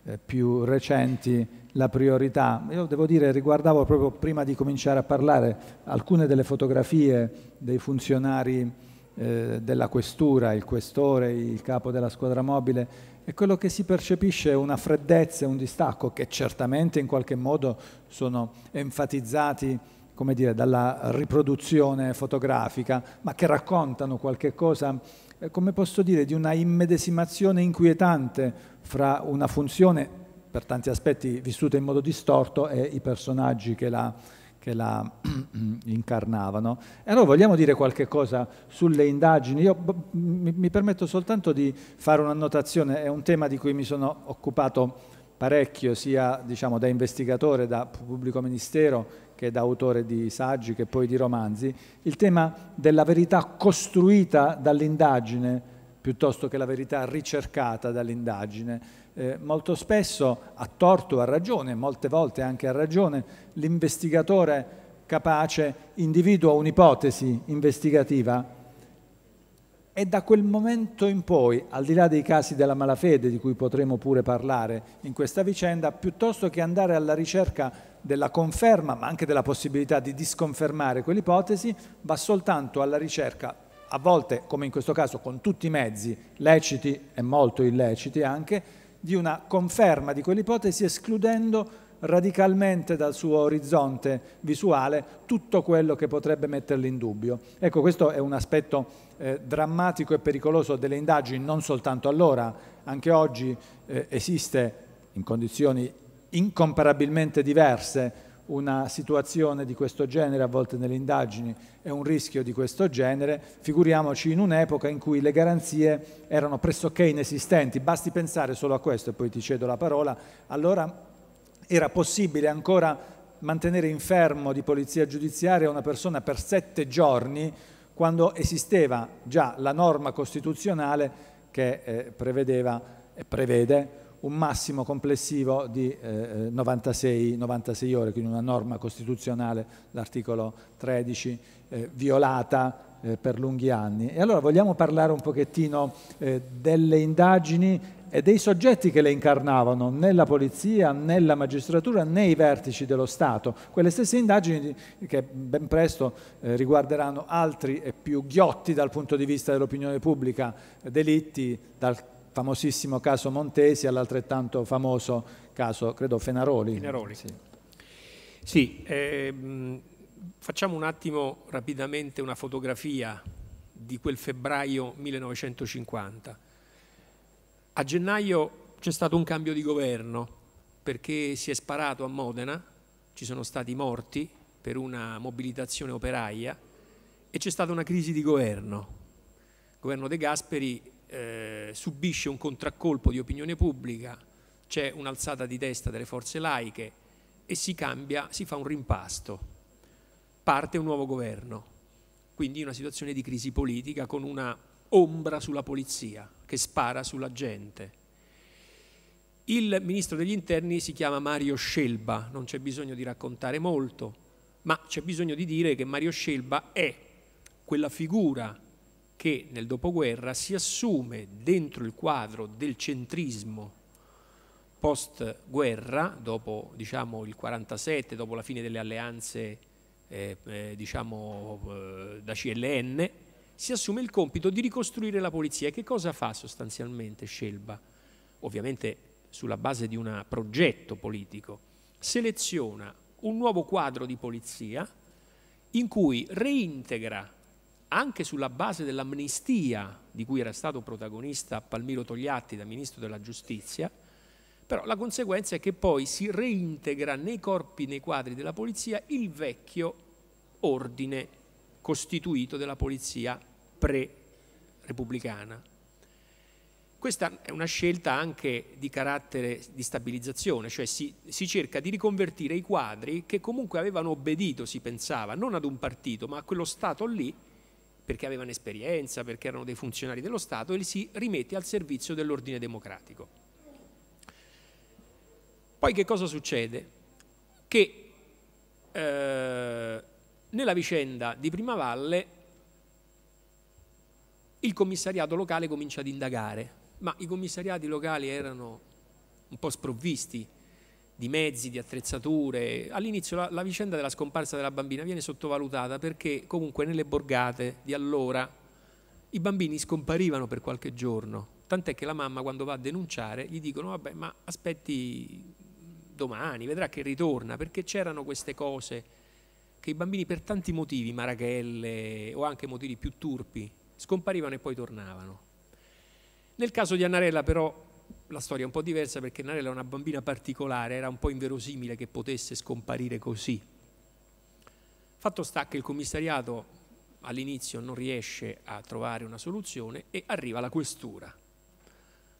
eh, più recenti, la priorità. Io devo dire, riguardavo proprio prima di cominciare a parlare alcune delle fotografie dei funzionari eh, della questura, il questore, il capo della squadra mobile, e quello che si percepisce è una freddezza, e un distacco che certamente in qualche modo sono enfatizzati come dire, dalla riproduzione fotografica, ma che raccontano qualche cosa, eh, come posso dire, di una immedesimazione inquietante fra una funzione per tanti aspetti vissuta in modo distorto e i personaggi che la, che la incarnavano. E allora vogliamo dire qualche cosa sulle indagini? Io boh, mi, mi permetto soltanto di fare un'annotazione, è un tema di cui mi sono occupato parecchio, sia diciamo, da investigatore, da pubblico ministero, che da autore di saggi, che poi di romanzi, il tema della verità costruita dall'indagine piuttosto che la verità ricercata dall'indagine. Eh, molto spesso, a torto o a ragione, molte volte anche a ragione, l'investigatore capace individua un'ipotesi investigativa e da quel momento in poi, al di là dei casi della malafede di cui potremo pure parlare in questa vicenda, piuttosto che andare alla ricerca della conferma, ma anche della possibilità di disconfermare quell'ipotesi, va soltanto alla ricerca, a volte, come in questo caso, con tutti i mezzi, leciti e molto illeciti anche, di una conferma di quell'ipotesi escludendo radicalmente dal suo orizzonte visuale tutto quello che potrebbe metterli in dubbio. Ecco, questo è un aspetto eh, drammatico e pericoloso delle indagini, non soltanto allora, anche oggi eh, esiste in condizioni incomparabilmente diverse una situazione di questo genere, a volte nelle indagini è un rischio di questo genere, figuriamoci in un'epoca in cui le garanzie erano pressoché inesistenti, basti pensare solo a questo e poi ti cedo la parola, allora era possibile ancora mantenere in fermo di polizia giudiziaria una persona per sette giorni quando esisteva già la norma costituzionale che eh, prevedeva e prevede un massimo complessivo di eh, 96, eh, 96, ore, quindi una norma costituzionale, l'articolo 13, eh, violata eh, per lunghi anni. E allora vogliamo parlare un pochettino eh, delle indagini e dei soggetti che le incarnavano, nella polizia, nella magistratura, nei vertici dello Stato. Quelle stesse indagini che ben presto eh, riguarderanno altri e più ghiotti dal punto di vista dell'opinione pubblica, delitti dal famosissimo caso Montesi, all'altrettanto famoso caso, credo, Fenaroli. Fenaroli. Sì, sì ehm, facciamo un attimo rapidamente una fotografia di quel febbraio 1950. A gennaio c'è stato un cambio di governo perché si è sparato a Modena, ci sono stati morti per una mobilitazione operaia e c'è stata una crisi di governo. Il governo De Gasperi eh, subisce un contraccolpo di opinione pubblica, c'è un'alzata di testa delle forze laiche e si cambia, si fa un rimpasto, parte un nuovo governo, quindi una situazione di crisi politica con una ombra sulla polizia che spara sulla gente. Il ministro degli interni si chiama Mario Scelba, non c'è bisogno di raccontare molto, ma c'è bisogno di dire che Mario Scelba è quella figura che nel dopoguerra si assume dentro il quadro del centrismo post-guerra, dopo diciamo, il 47, dopo la fine delle alleanze eh, eh, diciamo, eh, da CLN, si assume il compito di ricostruire la polizia. E che cosa fa sostanzialmente Scelba? Ovviamente sulla base di un progetto politico. Seleziona un nuovo quadro di polizia in cui reintegra anche sulla base dell'amnistia di cui era stato protagonista Palmiro Togliatti da Ministro della Giustizia, però la conseguenza è che poi si reintegra nei corpi, nei quadri della polizia, il vecchio ordine costituito della polizia pre-repubblicana. Questa è una scelta anche di carattere di stabilizzazione, cioè si, si, cerca di riconvertire i quadri che comunque avevano obbedito, si pensava, non ad un partito, ma a quello Stato lì perché avevano esperienza, perché erano dei funzionari dello Stato e li si rimette al servizio dell'ordine democratico. Poi che cosa succede? Che eh, nella vicenda di Primavalle il commissariato locale comincia ad indagare, ma i commissariati locali erano un po' sprovvisti di mezzi, di attrezzature. All'inizio la, la, vicenda della scomparsa della bambina viene sottovalutata perché comunque nelle borgate di allora i bambini scomparivano per qualche giorno, tant'è che la mamma quando va a denunciare gli dicono vabbè ma aspetti domani, vedrà che ritorna, perché c'erano queste cose che i bambini per tanti motivi, marachelle o anche motivi più turpi, scomparivano e poi tornavano. Nel caso di Annarella però la storia è un po' diversa perché Narella è una bambina particolare, era un po' inverosimile che potesse scomparire così. Fatto sta che il commissariato all'inizio non riesce a trovare una soluzione e arriva la questura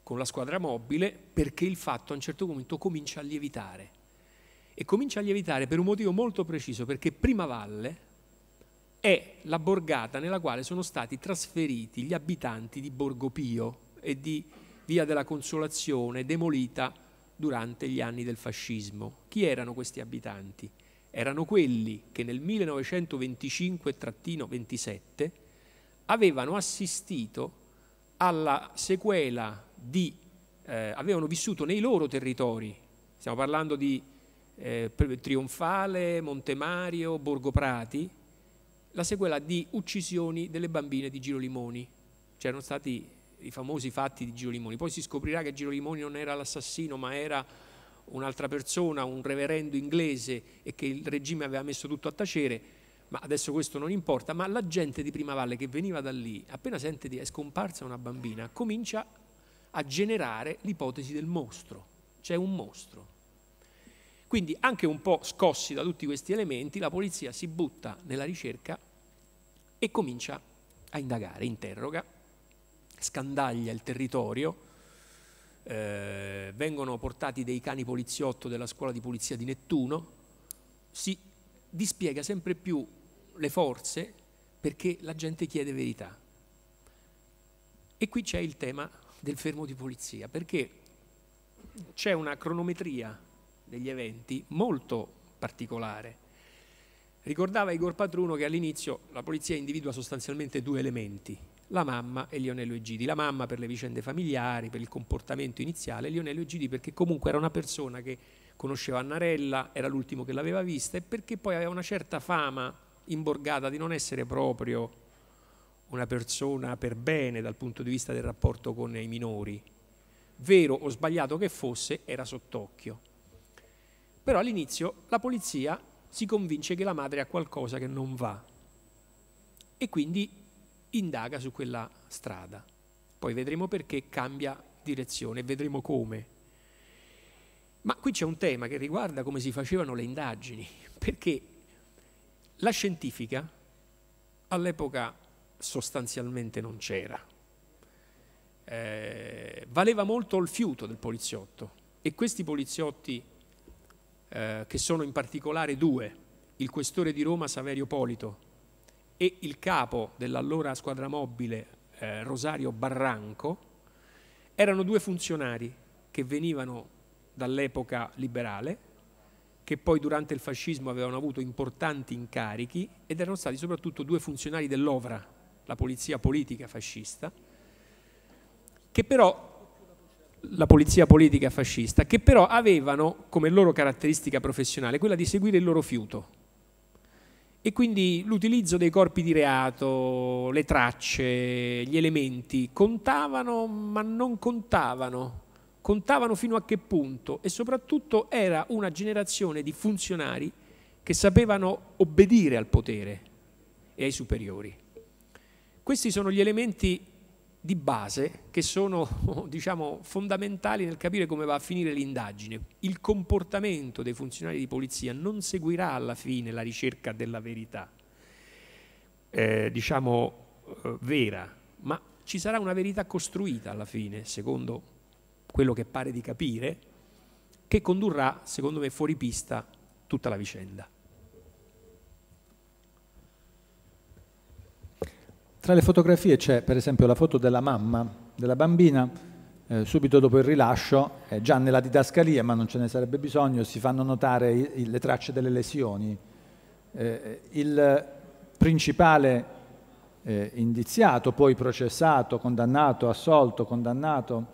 con la squadra mobile perché il fatto a un certo momento comincia a lievitare e comincia a lievitare per un motivo molto preciso perché Prima Valle è la borgata nella quale sono stati trasferiti gli abitanti di Borgo Pio e di Via della Consolazione, demolita durante gli anni del fascismo. Chi erano questi abitanti? Erano quelli che nel 1925-27 avevano assistito alla sequela di, eh, avevano vissuto nei loro territori, stiamo parlando di eh, Trionfale, Montemario, Borgo Prati, la sequela di uccisioni delle bambine di Giro Limoni. C'erano stati i famosi fatti di Giro Limoni. Poi si scoprirà che Giro Limoni non era l'assassino ma era un'altra persona, un reverendo inglese e che il regime aveva messo tutto a tacere, ma adesso questo non importa, ma la gente di Prima Valle che veniva da lì, appena sente che è scomparsa una bambina, comincia a generare l'ipotesi del mostro, c'è un mostro. Quindi anche un po' scossi da tutti questi elementi, la polizia si butta nella ricerca e comincia a indagare, interroga scandaglia il territorio, eh, vengono portati dei cani poliziotto della scuola di polizia di Nettuno, si dispiega sempre più le forze perché la gente chiede verità. E qui c'è il tema del fermo di polizia, perché c'è una cronometria degli eventi molto particolare. Ricordava Igor Patruno che all'inizio la polizia individua sostanzialmente due elementi, la mamma e Lionello Egidi. La mamma per le vicende familiari, per il comportamento iniziale, Lionello Egidi perché comunque era una persona che conosceva Annarella, era l'ultimo che l'aveva vista e perché poi aveva una certa fama imborgata di non essere proprio una persona per bene dal punto di vista del rapporto con i minori. Vero o sbagliato che fosse, era sott'occhio. Però all'inizio la polizia si convince che la madre ha qualcosa che non va e quindi indaga su quella strada. Poi vedremo perché cambia direzione, vedremo come. Ma qui c'è un tema che riguarda come si facevano le indagini, perché la scientifica all'epoca sostanzialmente non c'era. Eh, valeva molto il fiuto del poliziotto e questi poliziotti, eh, che sono in particolare due, il questore di Roma Saverio Polito e il capo dell'allora squadra mobile eh, Rosario Barranco erano due funzionari che venivano dall'epoca liberale, che poi durante il fascismo avevano avuto importanti incarichi ed erano stati soprattutto due funzionari dell'Ovra, la polizia politica fascista, che però la polizia politica fascista, che però avevano come loro caratteristica professionale quella di seguire il loro fiuto, e quindi l'utilizzo dei corpi di reato, le tracce, gli elementi contavano ma non contavano, contavano fino a che punto e soprattutto era una generazione di funzionari che sapevano obbedire al potere e ai superiori. Questi sono gli elementi di base che sono diciamo, fondamentali nel capire come va a finire l'indagine. Il comportamento dei funzionari di polizia non seguirà alla fine la ricerca della verità, eh, diciamo eh, vera, ma ci sarà una verità costruita alla fine, secondo quello che pare di capire, che condurrà, secondo me, fuori pista tutta la vicenda. Tra le fotografie c'è per esempio la foto della mamma, della bambina, eh, subito dopo il rilascio, eh, già nella didascalia, ma non ce ne sarebbe bisogno, si fanno notare i, i, le tracce delle lesioni. Eh, il principale eh, indiziato, poi processato, condannato, assolto, condannato,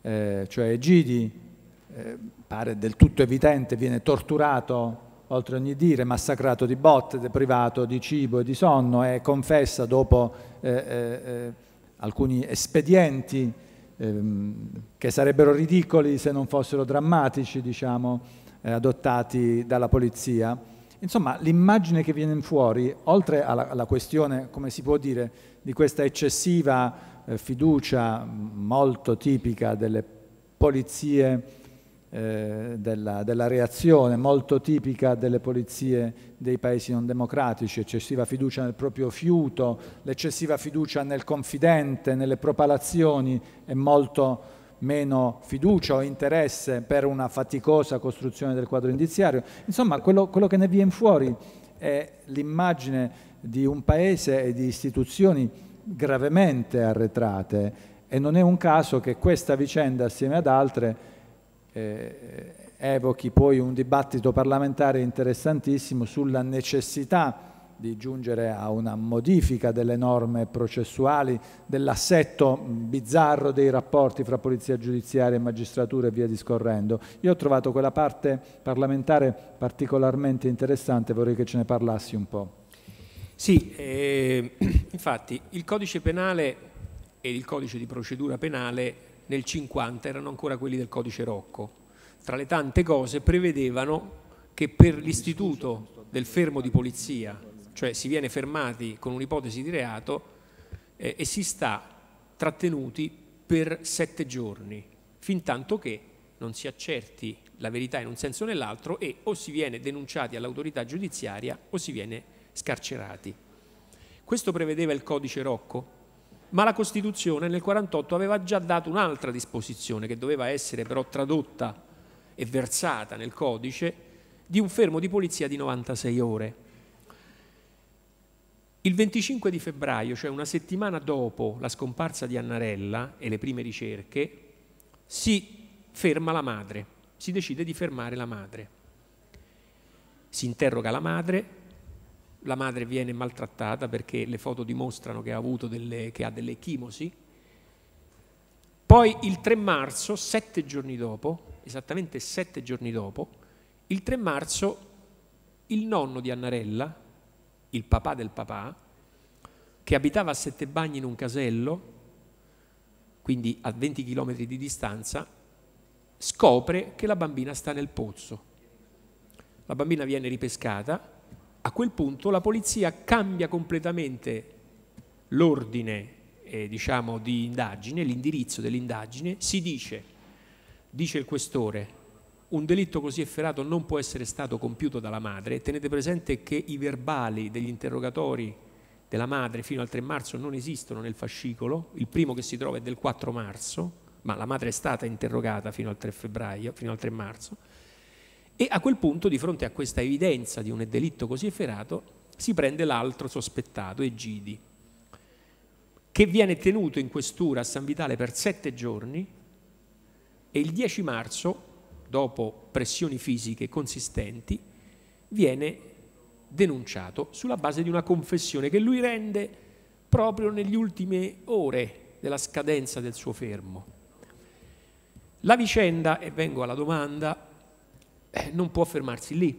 eh, cioè Egidi, eh, pare del tutto evidente, viene torturato oltre ogni dire, massacrato di botte, deprivato di cibo e di sonno e confessa dopo eh, eh, alcuni espedienti ehm, che sarebbero ridicoli se non fossero drammatici, diciamo, eh, adottati dalla polizia. Insomma, l'immagine che viene fuori, oltre alla, alla, questione, come si può dire, di questa eccessiva eh, fiducia molto tipica delle polizie eh, della, della, reazione molto tipica delle polizie dei paesi non democratici, eccessiva fiducia nel proprio fiuto, l'eccessiva fiducia nel confidente, nelle propalazioni e molto meno fiducia o interesse per una faticosa costruzione del quadro indiziario. Insomma, quello, quello che ne viene fuori è l'immagine di un paese e di istituzioni gravemente arretrate e non è un caso che questa vicenda assieme ad altre eh, evochi poi un dibattito parlamentare interessantissimo sulla necessità di giungere a una modifica delle norme processuali, dell'assetto bizzarro dei rapporti fra polizia giudiziaria e magistratura e via discorrendo. Io ho trovato quella parte parlamentare particolarmente interessante, vorrei che ce ne parlassi un po'. Sì, eh, infatti il codice penale e il codice di procedura penale nel 50 erano ancora quelli del codice Rocco. Tra le tante cose prevedevano che per l'istituto del fermo di polizia, cioè si viene fermati con un'ipotesi di reato eh, e si sta trattenuti per sette giorni, fin tanto che non si accerti la verità in un senso o nell'altro e o si viene denunciati all'autorità giudiziaria o si viene scarcerati. Questo prevedeva il codice Rocco, ma la Costituzione nel 1948 aveva già dato un'altra disposizione che doveva essere però tradotta e versata nel codice di un fermo di polizia di 96 ore. Il 25 di febbraio, cioè una settimana dopo la scomparsa di Annarella e le prime ricerche, si ferma la madre, si decide di fermare la madre. Si interroga la madre, la madre viene maltrattata perché le foto dimostrano che ha, delle, che ha delle chimosi. Poi il 3 marzo, sette giorni dopo, esattamente sette giorni dopo, il 3 marzo il nonno di Annarella, il papà del papà, che abitava a Sette Bagni in un casello, quindi a 20 km di distanza, scopre che la bambina sta nel pozzo. La bambina viene ripescata a quel punto la polizia cambia completamente l'ordine eh, diciamo, di indagine, l'indirizzo dell'indagine, si dice, dice il questore, un delitto così efferato non può essere stato compiuto dalla madre, tenete presente che i verbali degli interrogatori della madre fino al 3 marzo non esistono nel fascicolo, il primo che si trova è del 4 marzo, ma la madre è stata interrogata fino al 3, febbraio, fino al 3 marzo, e a quel punto, di fronte a questa evidenza di un delitto così efferato, si prende l'altro sospettato, Egidi, che viene tenuto in questura a San Vitale per sette giorni e il 10 marzo, dopo pressioni fisiche consistenti, viene denunciato sulla base di una confessione che lui rende proprio negli ultime ore della scadenza del suo fermo. La vicenda, e vengo alla domanda, eh, non può fermarsi lì,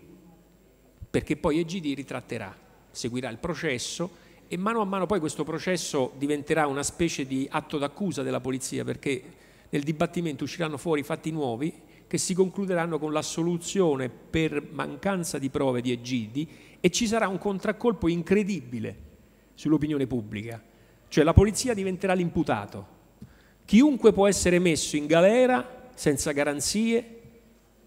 perché poi EGD ritratterà, seguirà il processo e mano a mano poi questo processo diventerà una specie di atto d'accusa della polizia, perché nel dibattimento usciranno fuori fatti nuovi che si concluderanno con l'assoluzione per mancanza di prove di Egidi e ci sarà un contraccolpo incredibile sull'opinione pubblica, cioè la polizia diventerà l'imputato. Chiunque può essere messo in galera senza garanzie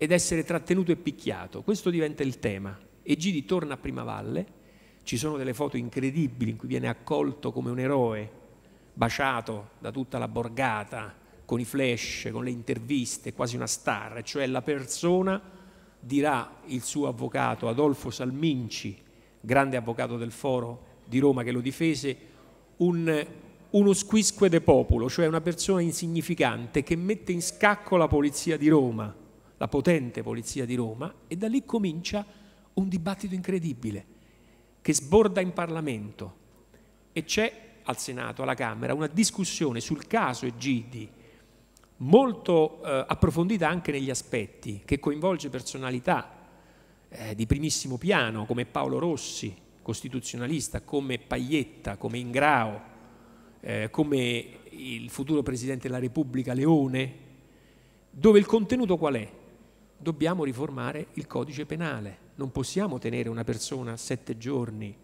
ed essere trattenuto e picchiato. Questo diventa il tema. E Gidi torna a Primavalle, ci sono delle foto incredibili in cui viene accolto come un eroe, baciato da tutta la borgata, con i flash, con le interviste, quasi una star, cioè la persona dirà il suo avvocato Adolfo Salminci, grande avvocato del foro di Roma che lo difese, un, uno squisque de popolo, cioè una persona insignificante che mette in scacco la polizia di Roma la potente polizia di Roma e da lì comincia un dibattito incredibile che sborda in Parlamento e c'è al Senato, alla Camera, una discussione sul caso Egidi molto eh, approfondita anche negli aspetti, che coinvolge personalità eh, di primissimo piano come Paolo Rossi, costituzionalista, come Paglietta, come Ingrao, eh, come il futuro Presidente della Repubblica Leone, dove il contenuto qual è? dobbiamo riformare il codice penale, non possiamo tenere una persona sette giorni.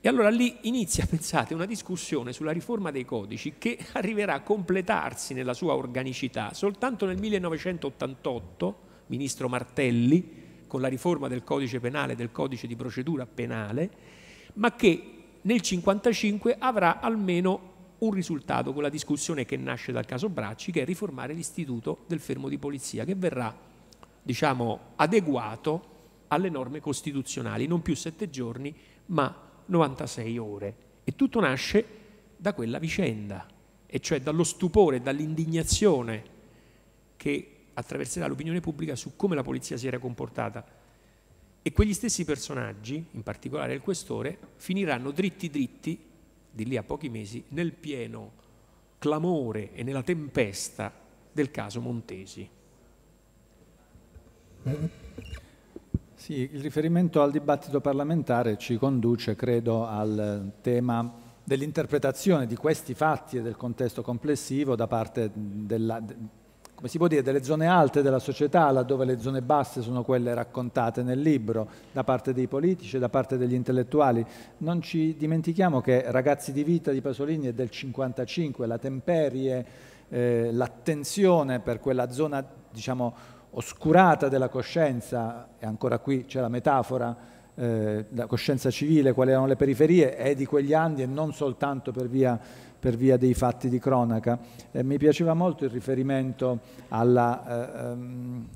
E allora lì inizia, pensate, una discussione sulla riforma dei codici che arriverà a completarsi nella sua organicità soltanto nel 1988, ministro Martelli, con la riforma del codice penale e del codice di procedura penale, ma che nel 1955 avrà almeno un risultato con la discussione che nasce dal caso Bracci, che è riformare l'istituto del fermo di polizia, che verrà diciamo, adeguato alle norme costituzionali, non più sette giorni ma 96 ore. E tutto nasce da quella vicenda, e cioè dallo stupore, dall'indignazione che attraverserà l'opinione pubblica su come la polizia si era comportata. E quegli stessi personaggi, in particolare il questore, finiranno dritti dritti, di lì a pochi mesi, nel pieno clamore e nella tempesta del caso Montesi. Sì, il riferimento al dibattito parlamentare ci conduce, credo, al tema dell'interpretazione di questi fatti e del contesto complessivo da parte della, come si può dire, delle zone alte della società, laddove le zone basse sono quelle raccontate nel libro, da parte dei politici e da parte degli intellettuali. Non ci dimentichiamo che Ragazzi di vita di Pasolini è del 55, la temperie, eh, l'attenzione per quella zona, diciamo, oscurata della coscienza, e ancora qui c'è la metafora, eh, la coscienza civile, quali erano le periferie, è di quegli anni e non soltanto per via, per via dei fatti di cronaca. Eh, mi piaceva molto il riferimento alla eh, um,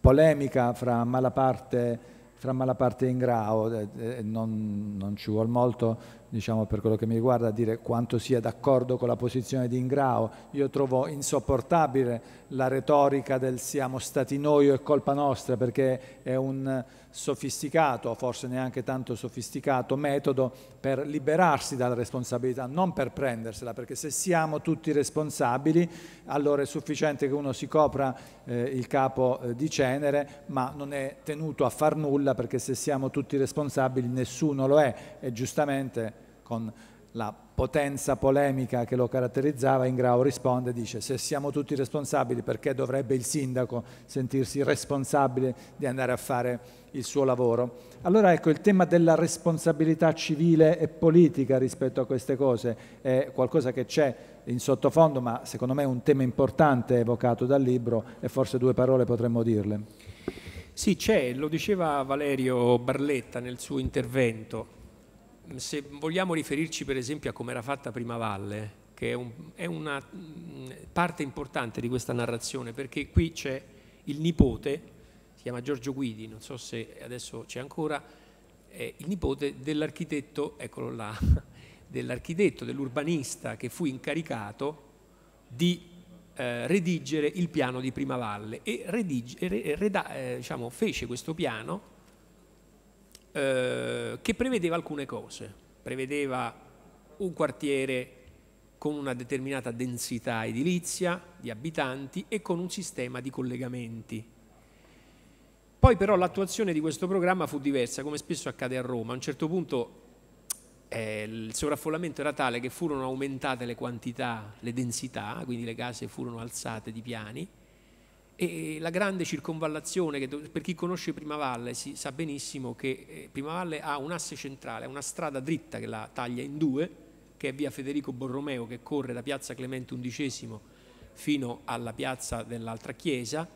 polemica fra Malaparte, fra Malaparte e Ingrao, eh, eh, non, non ci vuole molto diciamo per quello che mi riguarda, dire quanto sia d'accordo con la posizione di Ingrao. Io trovo insopportabile la retorica del siamo stati noi o è colpa nostra, perché è un sofisticato, forse neanche tanto sofisticato, metodo per liberarsi dalla responsabilità, non per prendersela, perché se siamo tutti responsabili, allora è sufficiente che uno si copra eh, il capo eh, di cenere, ma non è tenuto a far nulla, perché se siamo tutti responsabili nessuno lo è, e giustamente con la potenza polemica che lo caratterizzava, Ingrao risponde e dice se siamo tutti responsabili perché dovrebbe il sindaco sentirsi responsabile di andare a fare il suo lavoro? Allora ecco il tema della responsabilità civile e politica rispetto a queste cose è qualcosa che c'è in sottofondo ma secondo me è un tema importante evocato dal libro e forse due parole potremmo dirle. Sì c'è, lo diceva Valerio Barletta nel suo intervento se vogliamo riferirci per esempio a come era fatta Prima Valle, che è, un, è una parte importante di questa narrazione, perché qui c'è il nipote, si chiama Giorgio Guidi, non so se adesso c'è ancora, è il nipote dell'architetto, eccolo là, dell'architetto, dell'urbanista che fu incaricato di eh, redigere il piano di Prima Valle e redige, re, reda, eh, diciamo, fece questo piano eh, che prevedeva alcune cose, prevedeva un quartiere con una determinata densità edilizia di abitanti e con un sistema di collegamenti. Poi però l'attuazione di questo programma fu diversa, come spesso accade a Roma. A un certo punto eh, il sovraffollamento era tale che furono aumentate le quantità, le densità, quindi le case furono alzate di piani, e la grande circonvallazione, che per chi conosce Primavalle si sa benissimo che eh, Primavalle ha un asse centrale, una strada dritta che la taglia in due, che è via Federico Borromeo, che corre da piazza Clemente XI fino alla piazza dell'altra chiesa,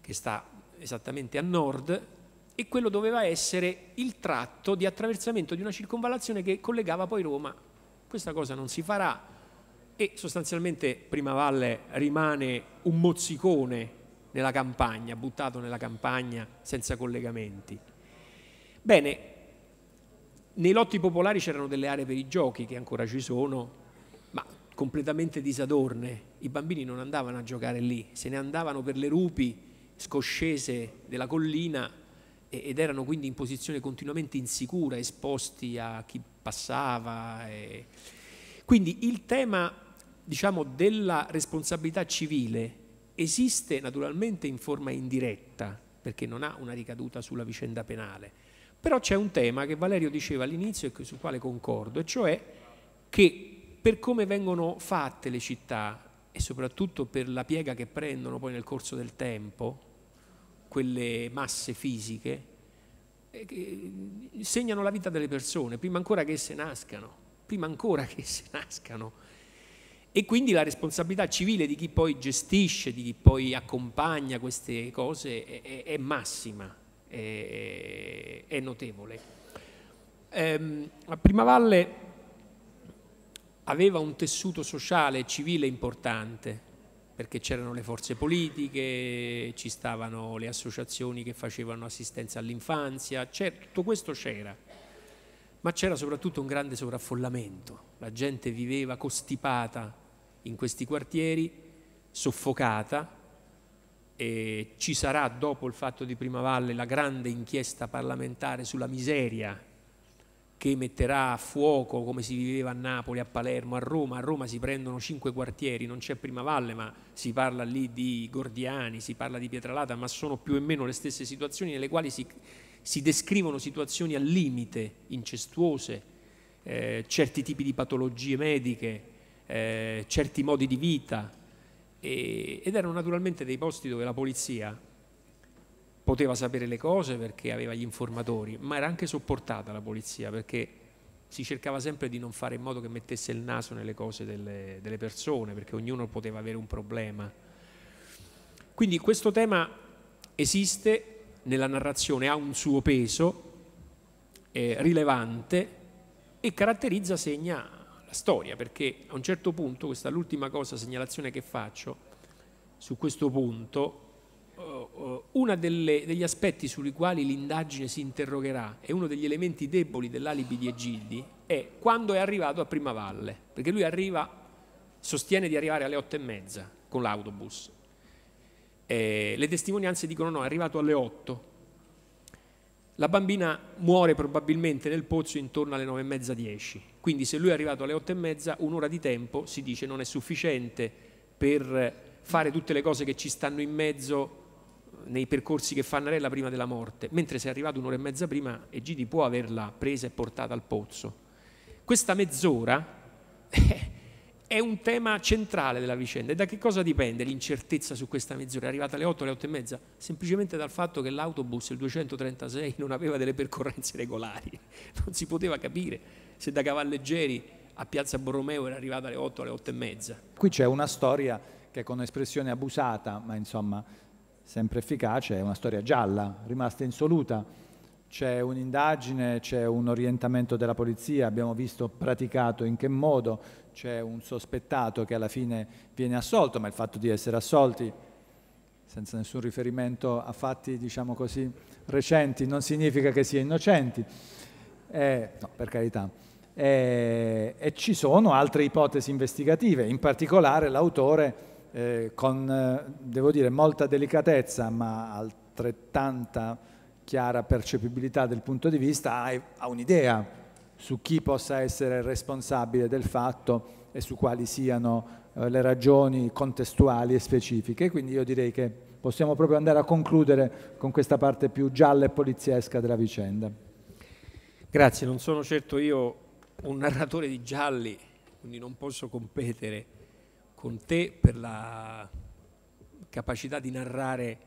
che sta esattamente a nord, e quello doveva essere il tratto di attraversamento di una circonvallazione che collegava poi Roma. Questa cosa non si farà e sostanzialmente Primavalle rimane un mozzicone nella campagna, buttato nella campagna senza collegamenti. Bene, nei lotti popolari c'erano delle aree per i giochi che ancora ci sono, ma completamente disadorne. I bambini non andavano a giocare lì, se ne andavano per le rupi scoscese della collina ed erano quindi in posizione continuamente insicura, esposti a chi passava. Quindi il tema diciamo, della responsabilità civile esiste naturalmente in forma indiretta, perché non ha una ricaduta sulla vicenda penale, però c'è un tema che Valerio diceva all'inizio e sul quale concordo, e cioè che per come vengono fatte le città e soprattutto per la piega che prendono poi nel corso del tempo, quelle masse fisiche, eh, eh, segnano la vita delle persone, prima ancora che esse nascano, prima ancora che esse nascano e quindi la responsabilità civile di chi poi gestisce, di chi poi accompagna queste cose è, è, è massima, è, è notevole. Ehm, la Prima Valle aveva un tessuto sociale e civile importante, perché c'erano le forze politiche, ci stavano le associazioni che facevano assistenza all'infanzia, tutto questo c'era, ma c'era soprattutto un grande sovraffollamento, la gente viveva costipata in questi quartieri, soffocata, e ci sarà dopo il fatto di Prima Valle la grande inchiesta parlamentare sulla miseria che metterà a fuoco come si viveva a Napoli, a Palermo, a Roma. A Roma si prendono cinque quartieri, non c'è Prima Valle, ma si parla lì di Gordiani, si parla di Pietralata, ma sono più o meno le stesse situazioni nelle quali si, si descrivono situazioni al limite, incestuose, eh, certi tipi di patologie mediche, eh, certi modi di vita e, ed erano naturalmente dei posti dove la polizia poteva sapere le cose perché aveva gli informatori, ma era anche sopportata la polizia perché si cercava sempre di non fare in modo che mettesse il naso nelle cose delle, delle persone perché ognuno poteva avere un problema. Quindi questo tema esiste nella narrazione, ha un suo peso eh, rilevante e caratterizza, segna la storia, perché a un certo punto, questa è l'ultima cosa, segnalazione che faccio su questo punto, eh, eh, uno degli aspetti sui quali l'indagine si interrogherà e uno degli elementi deboli dell'alibi di Egildi è quando è arrivato a Prima Valle, perché lui arriva, sostiene di arrivare alle otto e mezza con l'autobus. Eh, le testimonianze dicono no, è arrivato alle otto, la bambina muore probabilmente nel pozzo intorno alle 9.30-10, quindi se lui è arrivato alle 8.30, un'ora di tempo si dice non è sufficiente per fare tutte le cose che ci stanno in mezzo eh, nei percorsi che fa Narella prima della morte, mentre se è arrivato un'ora e mezza prima Egidi può averla presa e portata al pozzo. Questa mezz'ora eh, è un tema centrale della vicenda. E da che cosa dipende l'incertezza su questa mezz'ora? È arrivata alle 8, alle 8 e mezza? Semplicemente dal fatto che l'autobus, il 236, non aveva delle percorrenze regolari. Non si poteva capire se da Cavalleggeri a Piazza Borromeo era arrivata alle 8, alle 8 e mezza. Qui c'è una storia che con espressione abusata, ma insomma sempre efficace, è una storia gialla, rimasta insoluta. C'è un'indagine, c'è un orientamento della polizia, abbiamo visto praticato in che modo, c'è un sospettato che alla fine viene assolto, ma il fatto di essere assolti senza nessun riferimento a fatti diciamo così, recenti non significa che sia è innocenti, eh, no, per carità. Eh, e ci sono altre ipotesi investigative, in particolare l'autore eh, con, eh, devo dire, molta delicatezza ma altrettanta chiara percepibilità del punto di vista ha, ha un'idea su chi possa essere responsabile del fatto e su quali siano eh, le ragioni contestuali e specifiche. Quindi io direi che possiamo proprio andare a concludere con questa parte più gialla e poliziesca della vicenda. Grazie, non sono certo io un narratore di gialli, quindi non posso competere con te per la capacità di narrare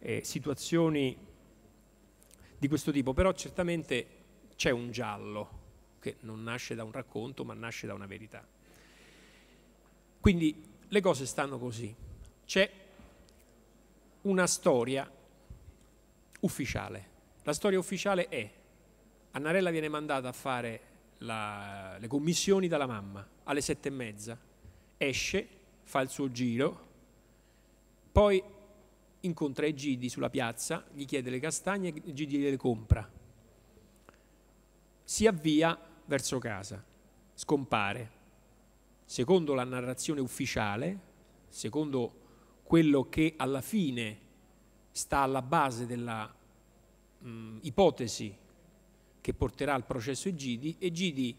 eh, situazioni di questo tipo, però certamente c'è un giallo che non nasce da un racconto ma nasce da una verità. Quindi le cose stanno così. C'è una storia ufficiale. La storia ufficiale è Annarella viene mandata a fare la, le commissioni dalla mamma alle sette e mezza, esce, fa il suo giro, poi incontra Egidi sulla piazza, gli chiede le castagne e Egidi le compra si avvia verso casa, scompare. Secondo la narrazione ufficiale, secondo quello che alla fine sta alla base della mh, mm, ipotesi che porterà al processo Egidi, Egidi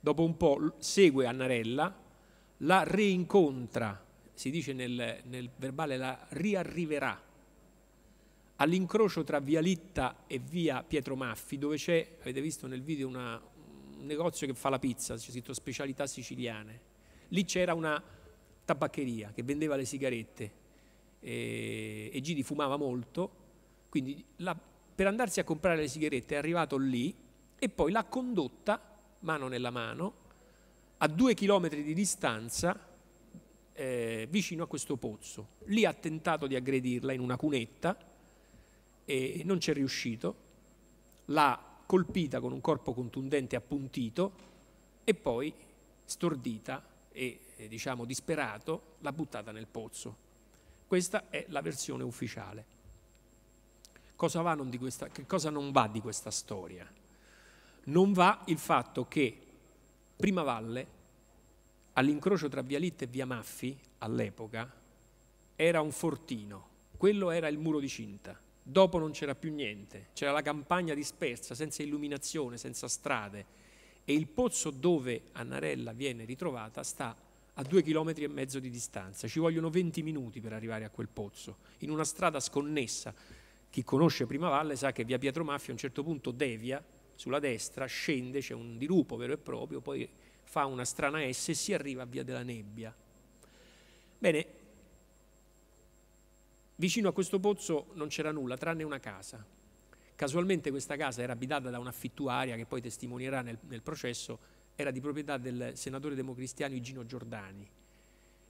dopo un po' segue Annarella, la reincontra, si dice nel, nel verbale la riarriverà, all'incrocio tra via Litta e via Pietro Maffi, dove c'è, avete visto nel video, una, un negozio che fa la pizza, c'è scritto specialità siciliane. Lì c'era una tabaccheria che vendeva le sigarette eh, e, e Gidi fumava molto, quindi la, per andarsi a comprare le sigarette è arrivato lì e poi l'ha condotta, mano nella mano, a due chilometri di distanza eh, vicino a questo pozzo. Lì ha tentato di aggredirla in una cunetta, e non c'è riuscito, l'ha colpita con un corpo contundente appuntito e poi, stordita e diciamo disperato, l'ha buttata nel pozzo. Questa è la versione ufficiale. Cosa va di questa, che cosa non va di questa storia? Non va il fatto che Prima Valle, all'incrocio tra Via Litte e Via Maffi, all'epoca, era un fortino, quello era il muro di cinta Dopo non c'era più niente, c'era la campagna dispersa, senza illuminazione, senza strade. E il pozzo dove Annarella viene ritrovata sta a due chilometri e mezzo di distanza. Ci vogliono 20 minuti per arrivare a quel pozzo, in una strada sconnessa. Chi conosce Primavalle sa che via Pietro Maffia a un certo punto devia sulla destra, scende, c'è un dirupo vero e proprio, poi fa una strana S e si arriva a via della nebbia. Bene, Vicino a questo pozzo non c'era nulla tranne una casa. Casualmente questa casa era abitata da un'affittuaria che poi testimonierà nel, nel processo, era di proprietà del senatore democristiano Igino Giordani,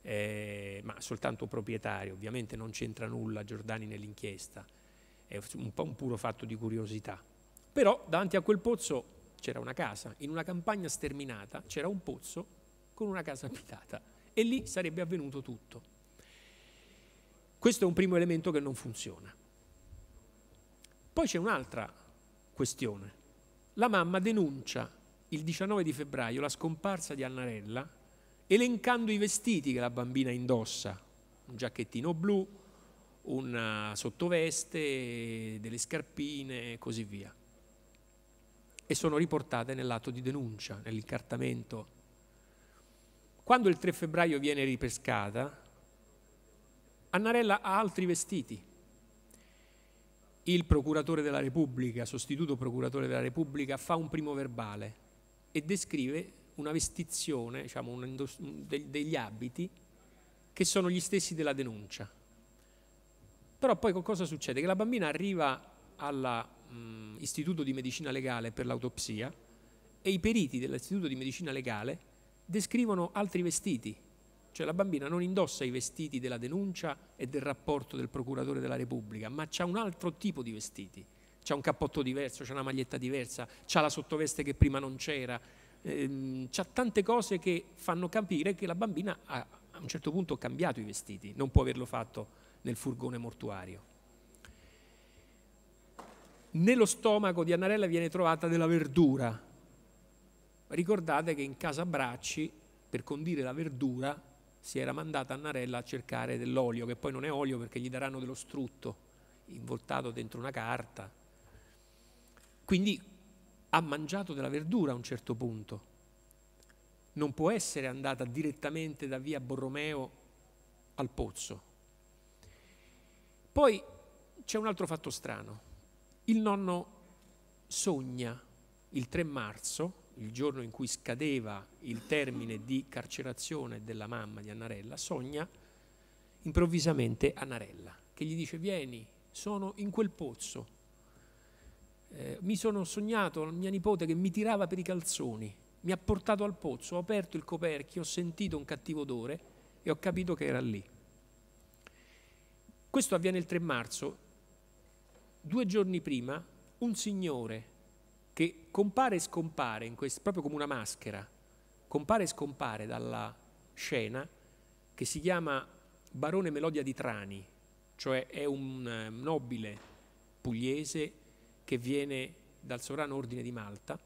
eh, ma soltanto proprietario, ovviamente non c'entra nulla Giordani nell'inchiesta, è un un puro fatto di curiosità. Però davanti a quel pozzo c'era una casa, in una campagna sterminata c'era un pozzo con una casa abitata e lì sarebbe avvenuto tutto. Questo è un primo elemento che non funziona. Poi c'è un'altra questione. La mamma denuncia il 19 di febbraio la scomparsa di Annarella elencando i vestiti che la bambina indossa, un giacchettino blu, una sottoveste, delle scarpine e così via. E sono riportate nell'atto di denuncia, nell'incartamento. Quando il 3 febbraio viene ripescata, Annarella ha altri vestiti. Il procuratore della Repubblica, sostituto procuratore della Repubblica, fa un primo verbale e descrive una vestizione, diciamo, un degli abiti che sono gli stessi della denuncia. Però poi cosa succede? Che la bambina arriva all'istituto mm, di medicina legale per l'autopsia e i periti dell'istituto di medicina legale descrivono altri vestiti cioè la bambina non indossa i vestiti della denuncia e del rapporto del procuratore della Repubblica, ma c'ha un altro tipo di vestiti. C'ha un cappotto diverso, c'ha una maglietta diversa, c'ha la sottoveste che prima non c'era. Ehm, c'ha tante cose che fanno capire che la bambina ha a un certo punto ha cambiato i vestiti, non può averlo fatto nel furgone mortuario. Nello stomaco di Annarella viene trovata della verdura. Ricordate che in casa Bracci, per condire la verdura, si era mandata a Narella a cercare dell'olio, che poi non è olio perché gli daranno dello strutto involtato dentro una carta. Quindi ha mangiato della verdura a un certo punto. Non può essere andata direttamente da via Borromeo al pozzo. Poi c'è un altro fatto strano. Il nonno sogna il 3 marzo il giorno in cui scadeva il termine di carcerazione della mamma di Annarella, sogna improvvisamente Annarella, che gli dice vieni, sono in quel pozzo, eh, mi sono sognato mia nipote che mi tirava per i calzoni, mi ha portato al pozzo, ho aperto il coperchio, ho sentito un cattivo odore e ho capito che era lì. Questo avviene il 3 marzo. Due giorni prima un signore compare e scompare, questo, proprio come una maschera, compare e scompare dalla scena che si chiama Barone Melodia di Trani, cioè è un eh, nobile pugliese che viene dal sovrano ordine di Malta,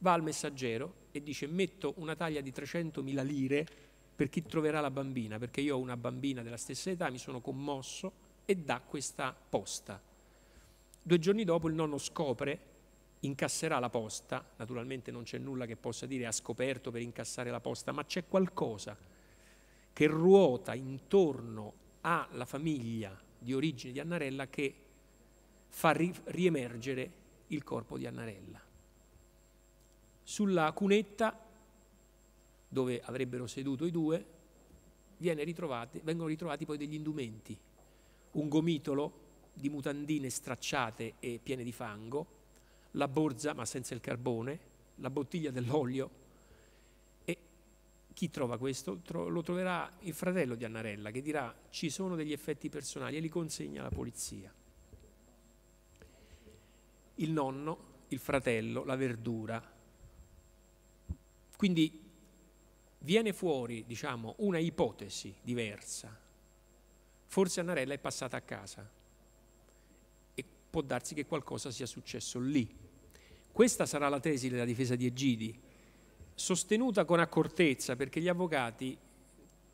va al messaggero e dice metto una taglia di 300.000 lire per chi troverà la bambina, perché io ho una bambina della stessa età, mi sono commosso e dà questa posta. Due giorni dopo il nonno scopre incasserà la posta, naturalmente non c'è nulla che possa dire ha scoperto per incassare la posta, ma c'è qualcosa che ruota intorno alla famiglia di origine di Annarella che fa ri riemergere il corpo di Annarella. Sulla cunetta dove avrebbero seduto i due ritrovati, vengono ritrovati poi degli indumenti, un gomitolo di mutandine stracciate e piene di fango, la borsa ma senza il carbone, la bottiglia dell'olio. E chi trova questo? lo troverà il fratello di Annarella che dirà ci sono degli effetti personali e li consegna alla polizia. Il nonno, il fratello, la verdura. Quindi viene fuori, diciamo, una ipotesi diversa. Forse Annarella è passata a casa può darsi che qualcosa sia successo lì. Questa sarà la tesi della difesa di Egidi, sostenuta con accortezza perché gli avvocati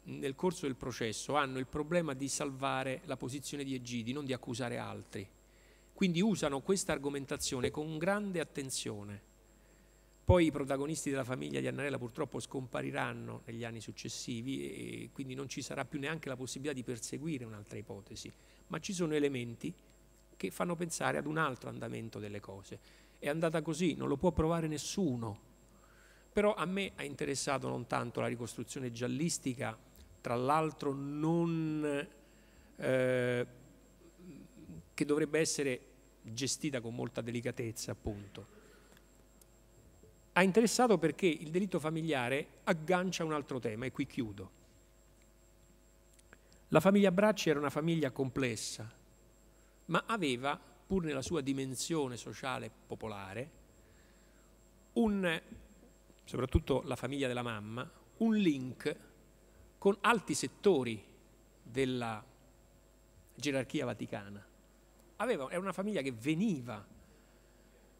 nel corso del processo hanno il problema di salvare la posizione di Egidi, non di accusare altri. Quindi usano questa argomentazione con grande attenzione. Poi i protagonisti della famiglia di Annarella purtroppo scompariranno negli anni successivi e quindi non ci sarà più neanche la possibilità di perseguire un'altra ipotesi, ma ci sono elementi che fanno pensare ad un altro andamento delle cose. È andata così, non lo può provare nessuno. Però a me ha interessato non tanto la ricostruzione giallistica, tra l'altro non... Eh, che dovrebbe essere gestita con molta delicatezza, appunto. Ha interessato perché il delitto familiare aggancia un altro tema, e qui chiudo. La famiglia Bracci era una famiglia complessa, ma aveva, pur nella sua dimensione sociale popolare, un, soprattutto la famiglia della mamma, un link con altri settori della gerarchia vaticana. Aveva, era una famiglia che veniva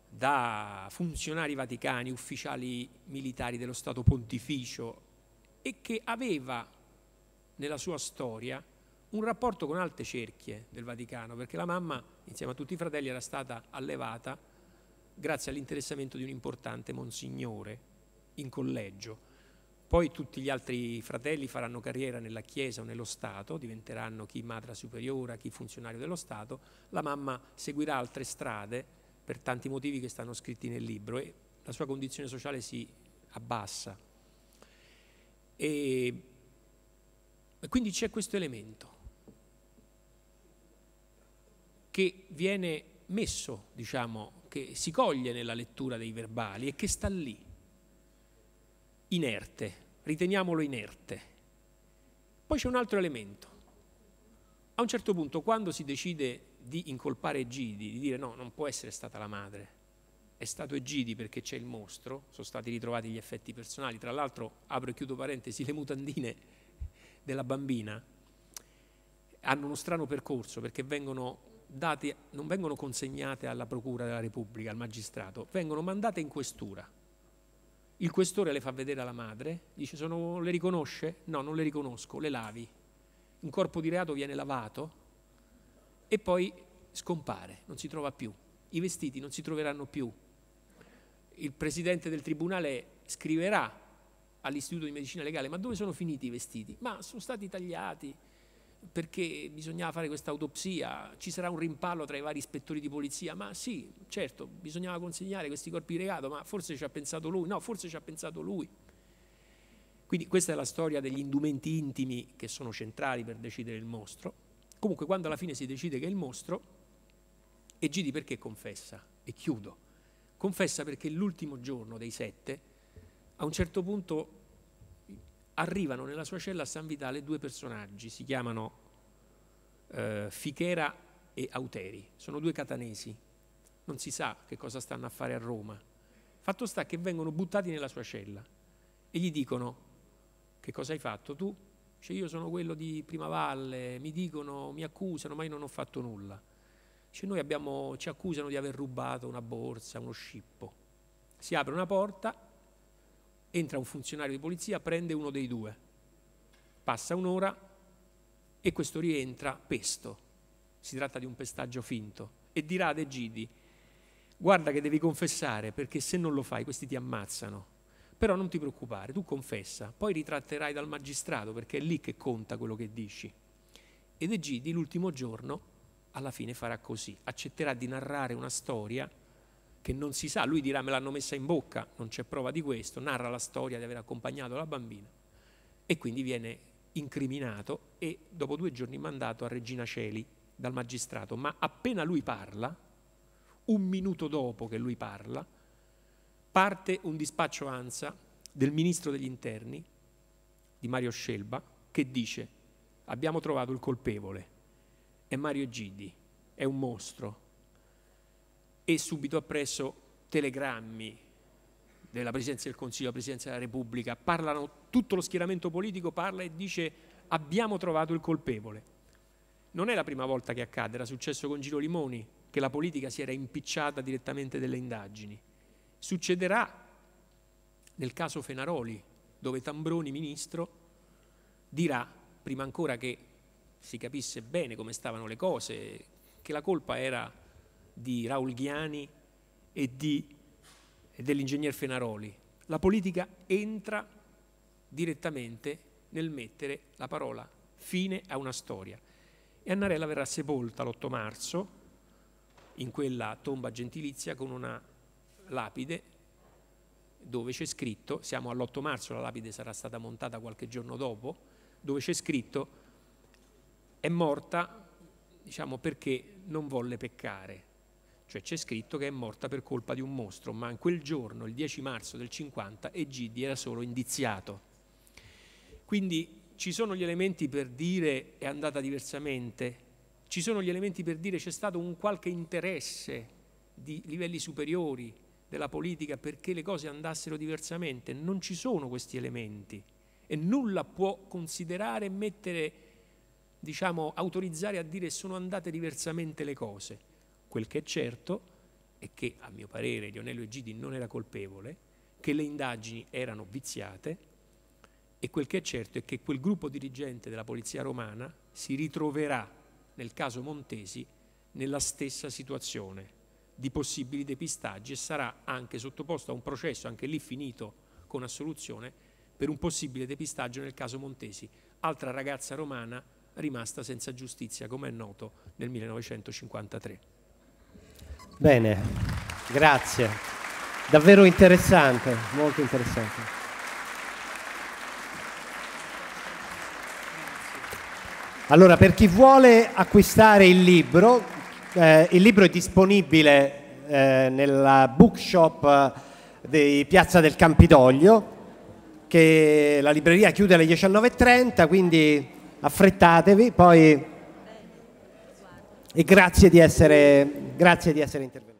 da funzionari vaticani, ufficiali militari dello Stato pontificio e che aveva nella sua storia un rapporto con altre cerchie del Vaticano, perché la mamma, insieme a tutti i fratelli, era stata allevata grazie all'interessamento di un importante monsignore in collegio. Poi tutti gli altri fratelli faranno carriera nella Chiesa o nello Stato, diventeranno chi madra superiore, chi funzionario dello Stato, la mamma seguirà altre strade per tanti motivi che stanno scritti nel libro e la sua condizione sociale si abbassa. E quindi c'è questo elemento che viene messo, diciamo, che si coglie nella lettura dei verbali e che sta lì, inerte, riteniamolo inerte. Poi c'è un altro elemento. A un certo punto, quando si decide di incolpare Egidi, di dire no, non può essere stata la madre, è stato Egidi perché c'è il mostro, sono stati ritrovati gli effetti personali, tra l'altro, apro e chiudo parentesi, le mutandine della bambina hanno uno strano percorso perché vengono date, non vengono consegnate alla Procura della Repubblica, al magistrato, vengono mandate in questura. Il questore le fa vedere alla madre, dice sono, le riconosce? No, non le riconosco, le lavi. Un corpo di reato viene lavato e poi scompare, non si trova più. I vestiti non si troveranno più. Il presidente del tribunale scriverà all'istituto di medicina legale ma dove sono finiti i vestiti? Ma sono stati tagliati, perché bisognava fare questa autopsia, ci sarà un rimpallo tra i vari ispettori di polizia, ma sì, certo, bisognava consegnare questi corpi di reato, ma forse ci ha pensato lui, no, forse ci ha pensato lui. Quindi questa è la storia degli indumenti intimi che sono centrali per decidere il mostro. Comunque quando alla fine si decide che è il mostro, Egidi perché confessa? E chiudo. Confessa perché l'ultimo giorno dei sette, a un certo punto arrivano nella sua cella a San Vitale due personaggi, si chiamano eh, Fichera e Auteri, sono due catanesi, non si sa che cosa stanno a fare a Roma. Fatto sta che vengono buttati nella sua cella e gli dicono che cosa hai fatto tu? Dice io sono quello di Primavalle, mi dicono, mi accusano, ma io non ho fatto nulla. Dice noi abbiamo, ci accusano di aver rubato una borsa, uno scippo. Si apre una porta entra un funzionario di polizia, prende uno dei due, passa un'ora e questo rientra pesto, si tratta di un pestaggio finto, e dirà ad Egidi, guarda che devi confessare perché se non lo fai questi ti ammazzano, però non ti preoccupare, tu confessa, poi ritratterai dal magistrato perché è lì che conta quello che dici. Ed Egidi l'ultimo giorno alla fine farà così, accetterà di narrare una storia che non si sa, lui dirà me l'hanno messa in bocca, non c'è prova di questo, narra la storia di aver accompagnato la bambina e quindi viene incriminato e dopo due giorni mandato a Regina Celi dal magistrato, ma appena lui parla, un minuto dopo che lui parla, parte un dispaccio ANSA del ministro degli interni, di Mario Scelba, che dice abbiamo trovato il colpevole, è Mario Gidi, è un mostro, e subito appresso telegrammi della Presidenza del Consiglio, della Presidenza della Repubblica, parlano, tutto lo schieramento politico parla e dice abbiamo trovato il colpevole. Non è la prima volta che accade, era successo con Giro Limoni, che la politica si era impicciata direttamente delle indagini. Succederà nel caso Fenaroli, dove Tambroni, ministro, dirà, prima ancora che si capisse bene come stavano le cose, che la colpa era di Raul Ghiani e, e dell'ingegner Fenaroli. La politica entra direttamente nel mettere la parola fine a una storia. E Annarella verrà sepolta l'8 marzo in quella tomba gentilizia con una lapide dove c'è scritto, siamo all'8 marzo, la lapide sarà stata montata qualche giorno dopo, dove c'è scritto è morta diciamo, perché non volle peccare, cioè c'è scritto che è morta per colpa di un mostro, ma in quel giorno, il 10 marzo del 50, Egidi era solo indiziato. Quindi ci sono gli elementi per dire è andata diversamente, ci sono gli elementi per dire c'è stato un qualche interesse di livelli superiori della politica perché le cose andassero diversamente, non ci sono questi elementi e nulla può considerare mettere, diciamo, autorizzare a dire sono andate diversamente le cose. Quel che è certo è che, a mio parere, Lionello Egidi non era colpevole, che le indagini erano viziate e quel che è certo è che quel gruppo dirigente della Polizia Romana si ritroverà, nel caso Montesi, nella stessa situazione di possibili depistaggi e sarà anche sottoposto a un processo, anche lì finito con assoluzione, per un possibile depistaggio nel caso Montesi, altra ragazza romana rimasta senza giustizia, come è noto, nel 1953. Bene, grazie. Davvero interessante, molto interessante. Allora, per chi vuole acquistare il libro, eh, il libro è disponibile eh, nella bookshop eh, di Piazza del Campidoglio, che la libreria chiude alle 19.30, quindi affrettatevi, poi e grazie di essere, grazie di essere intervenuti.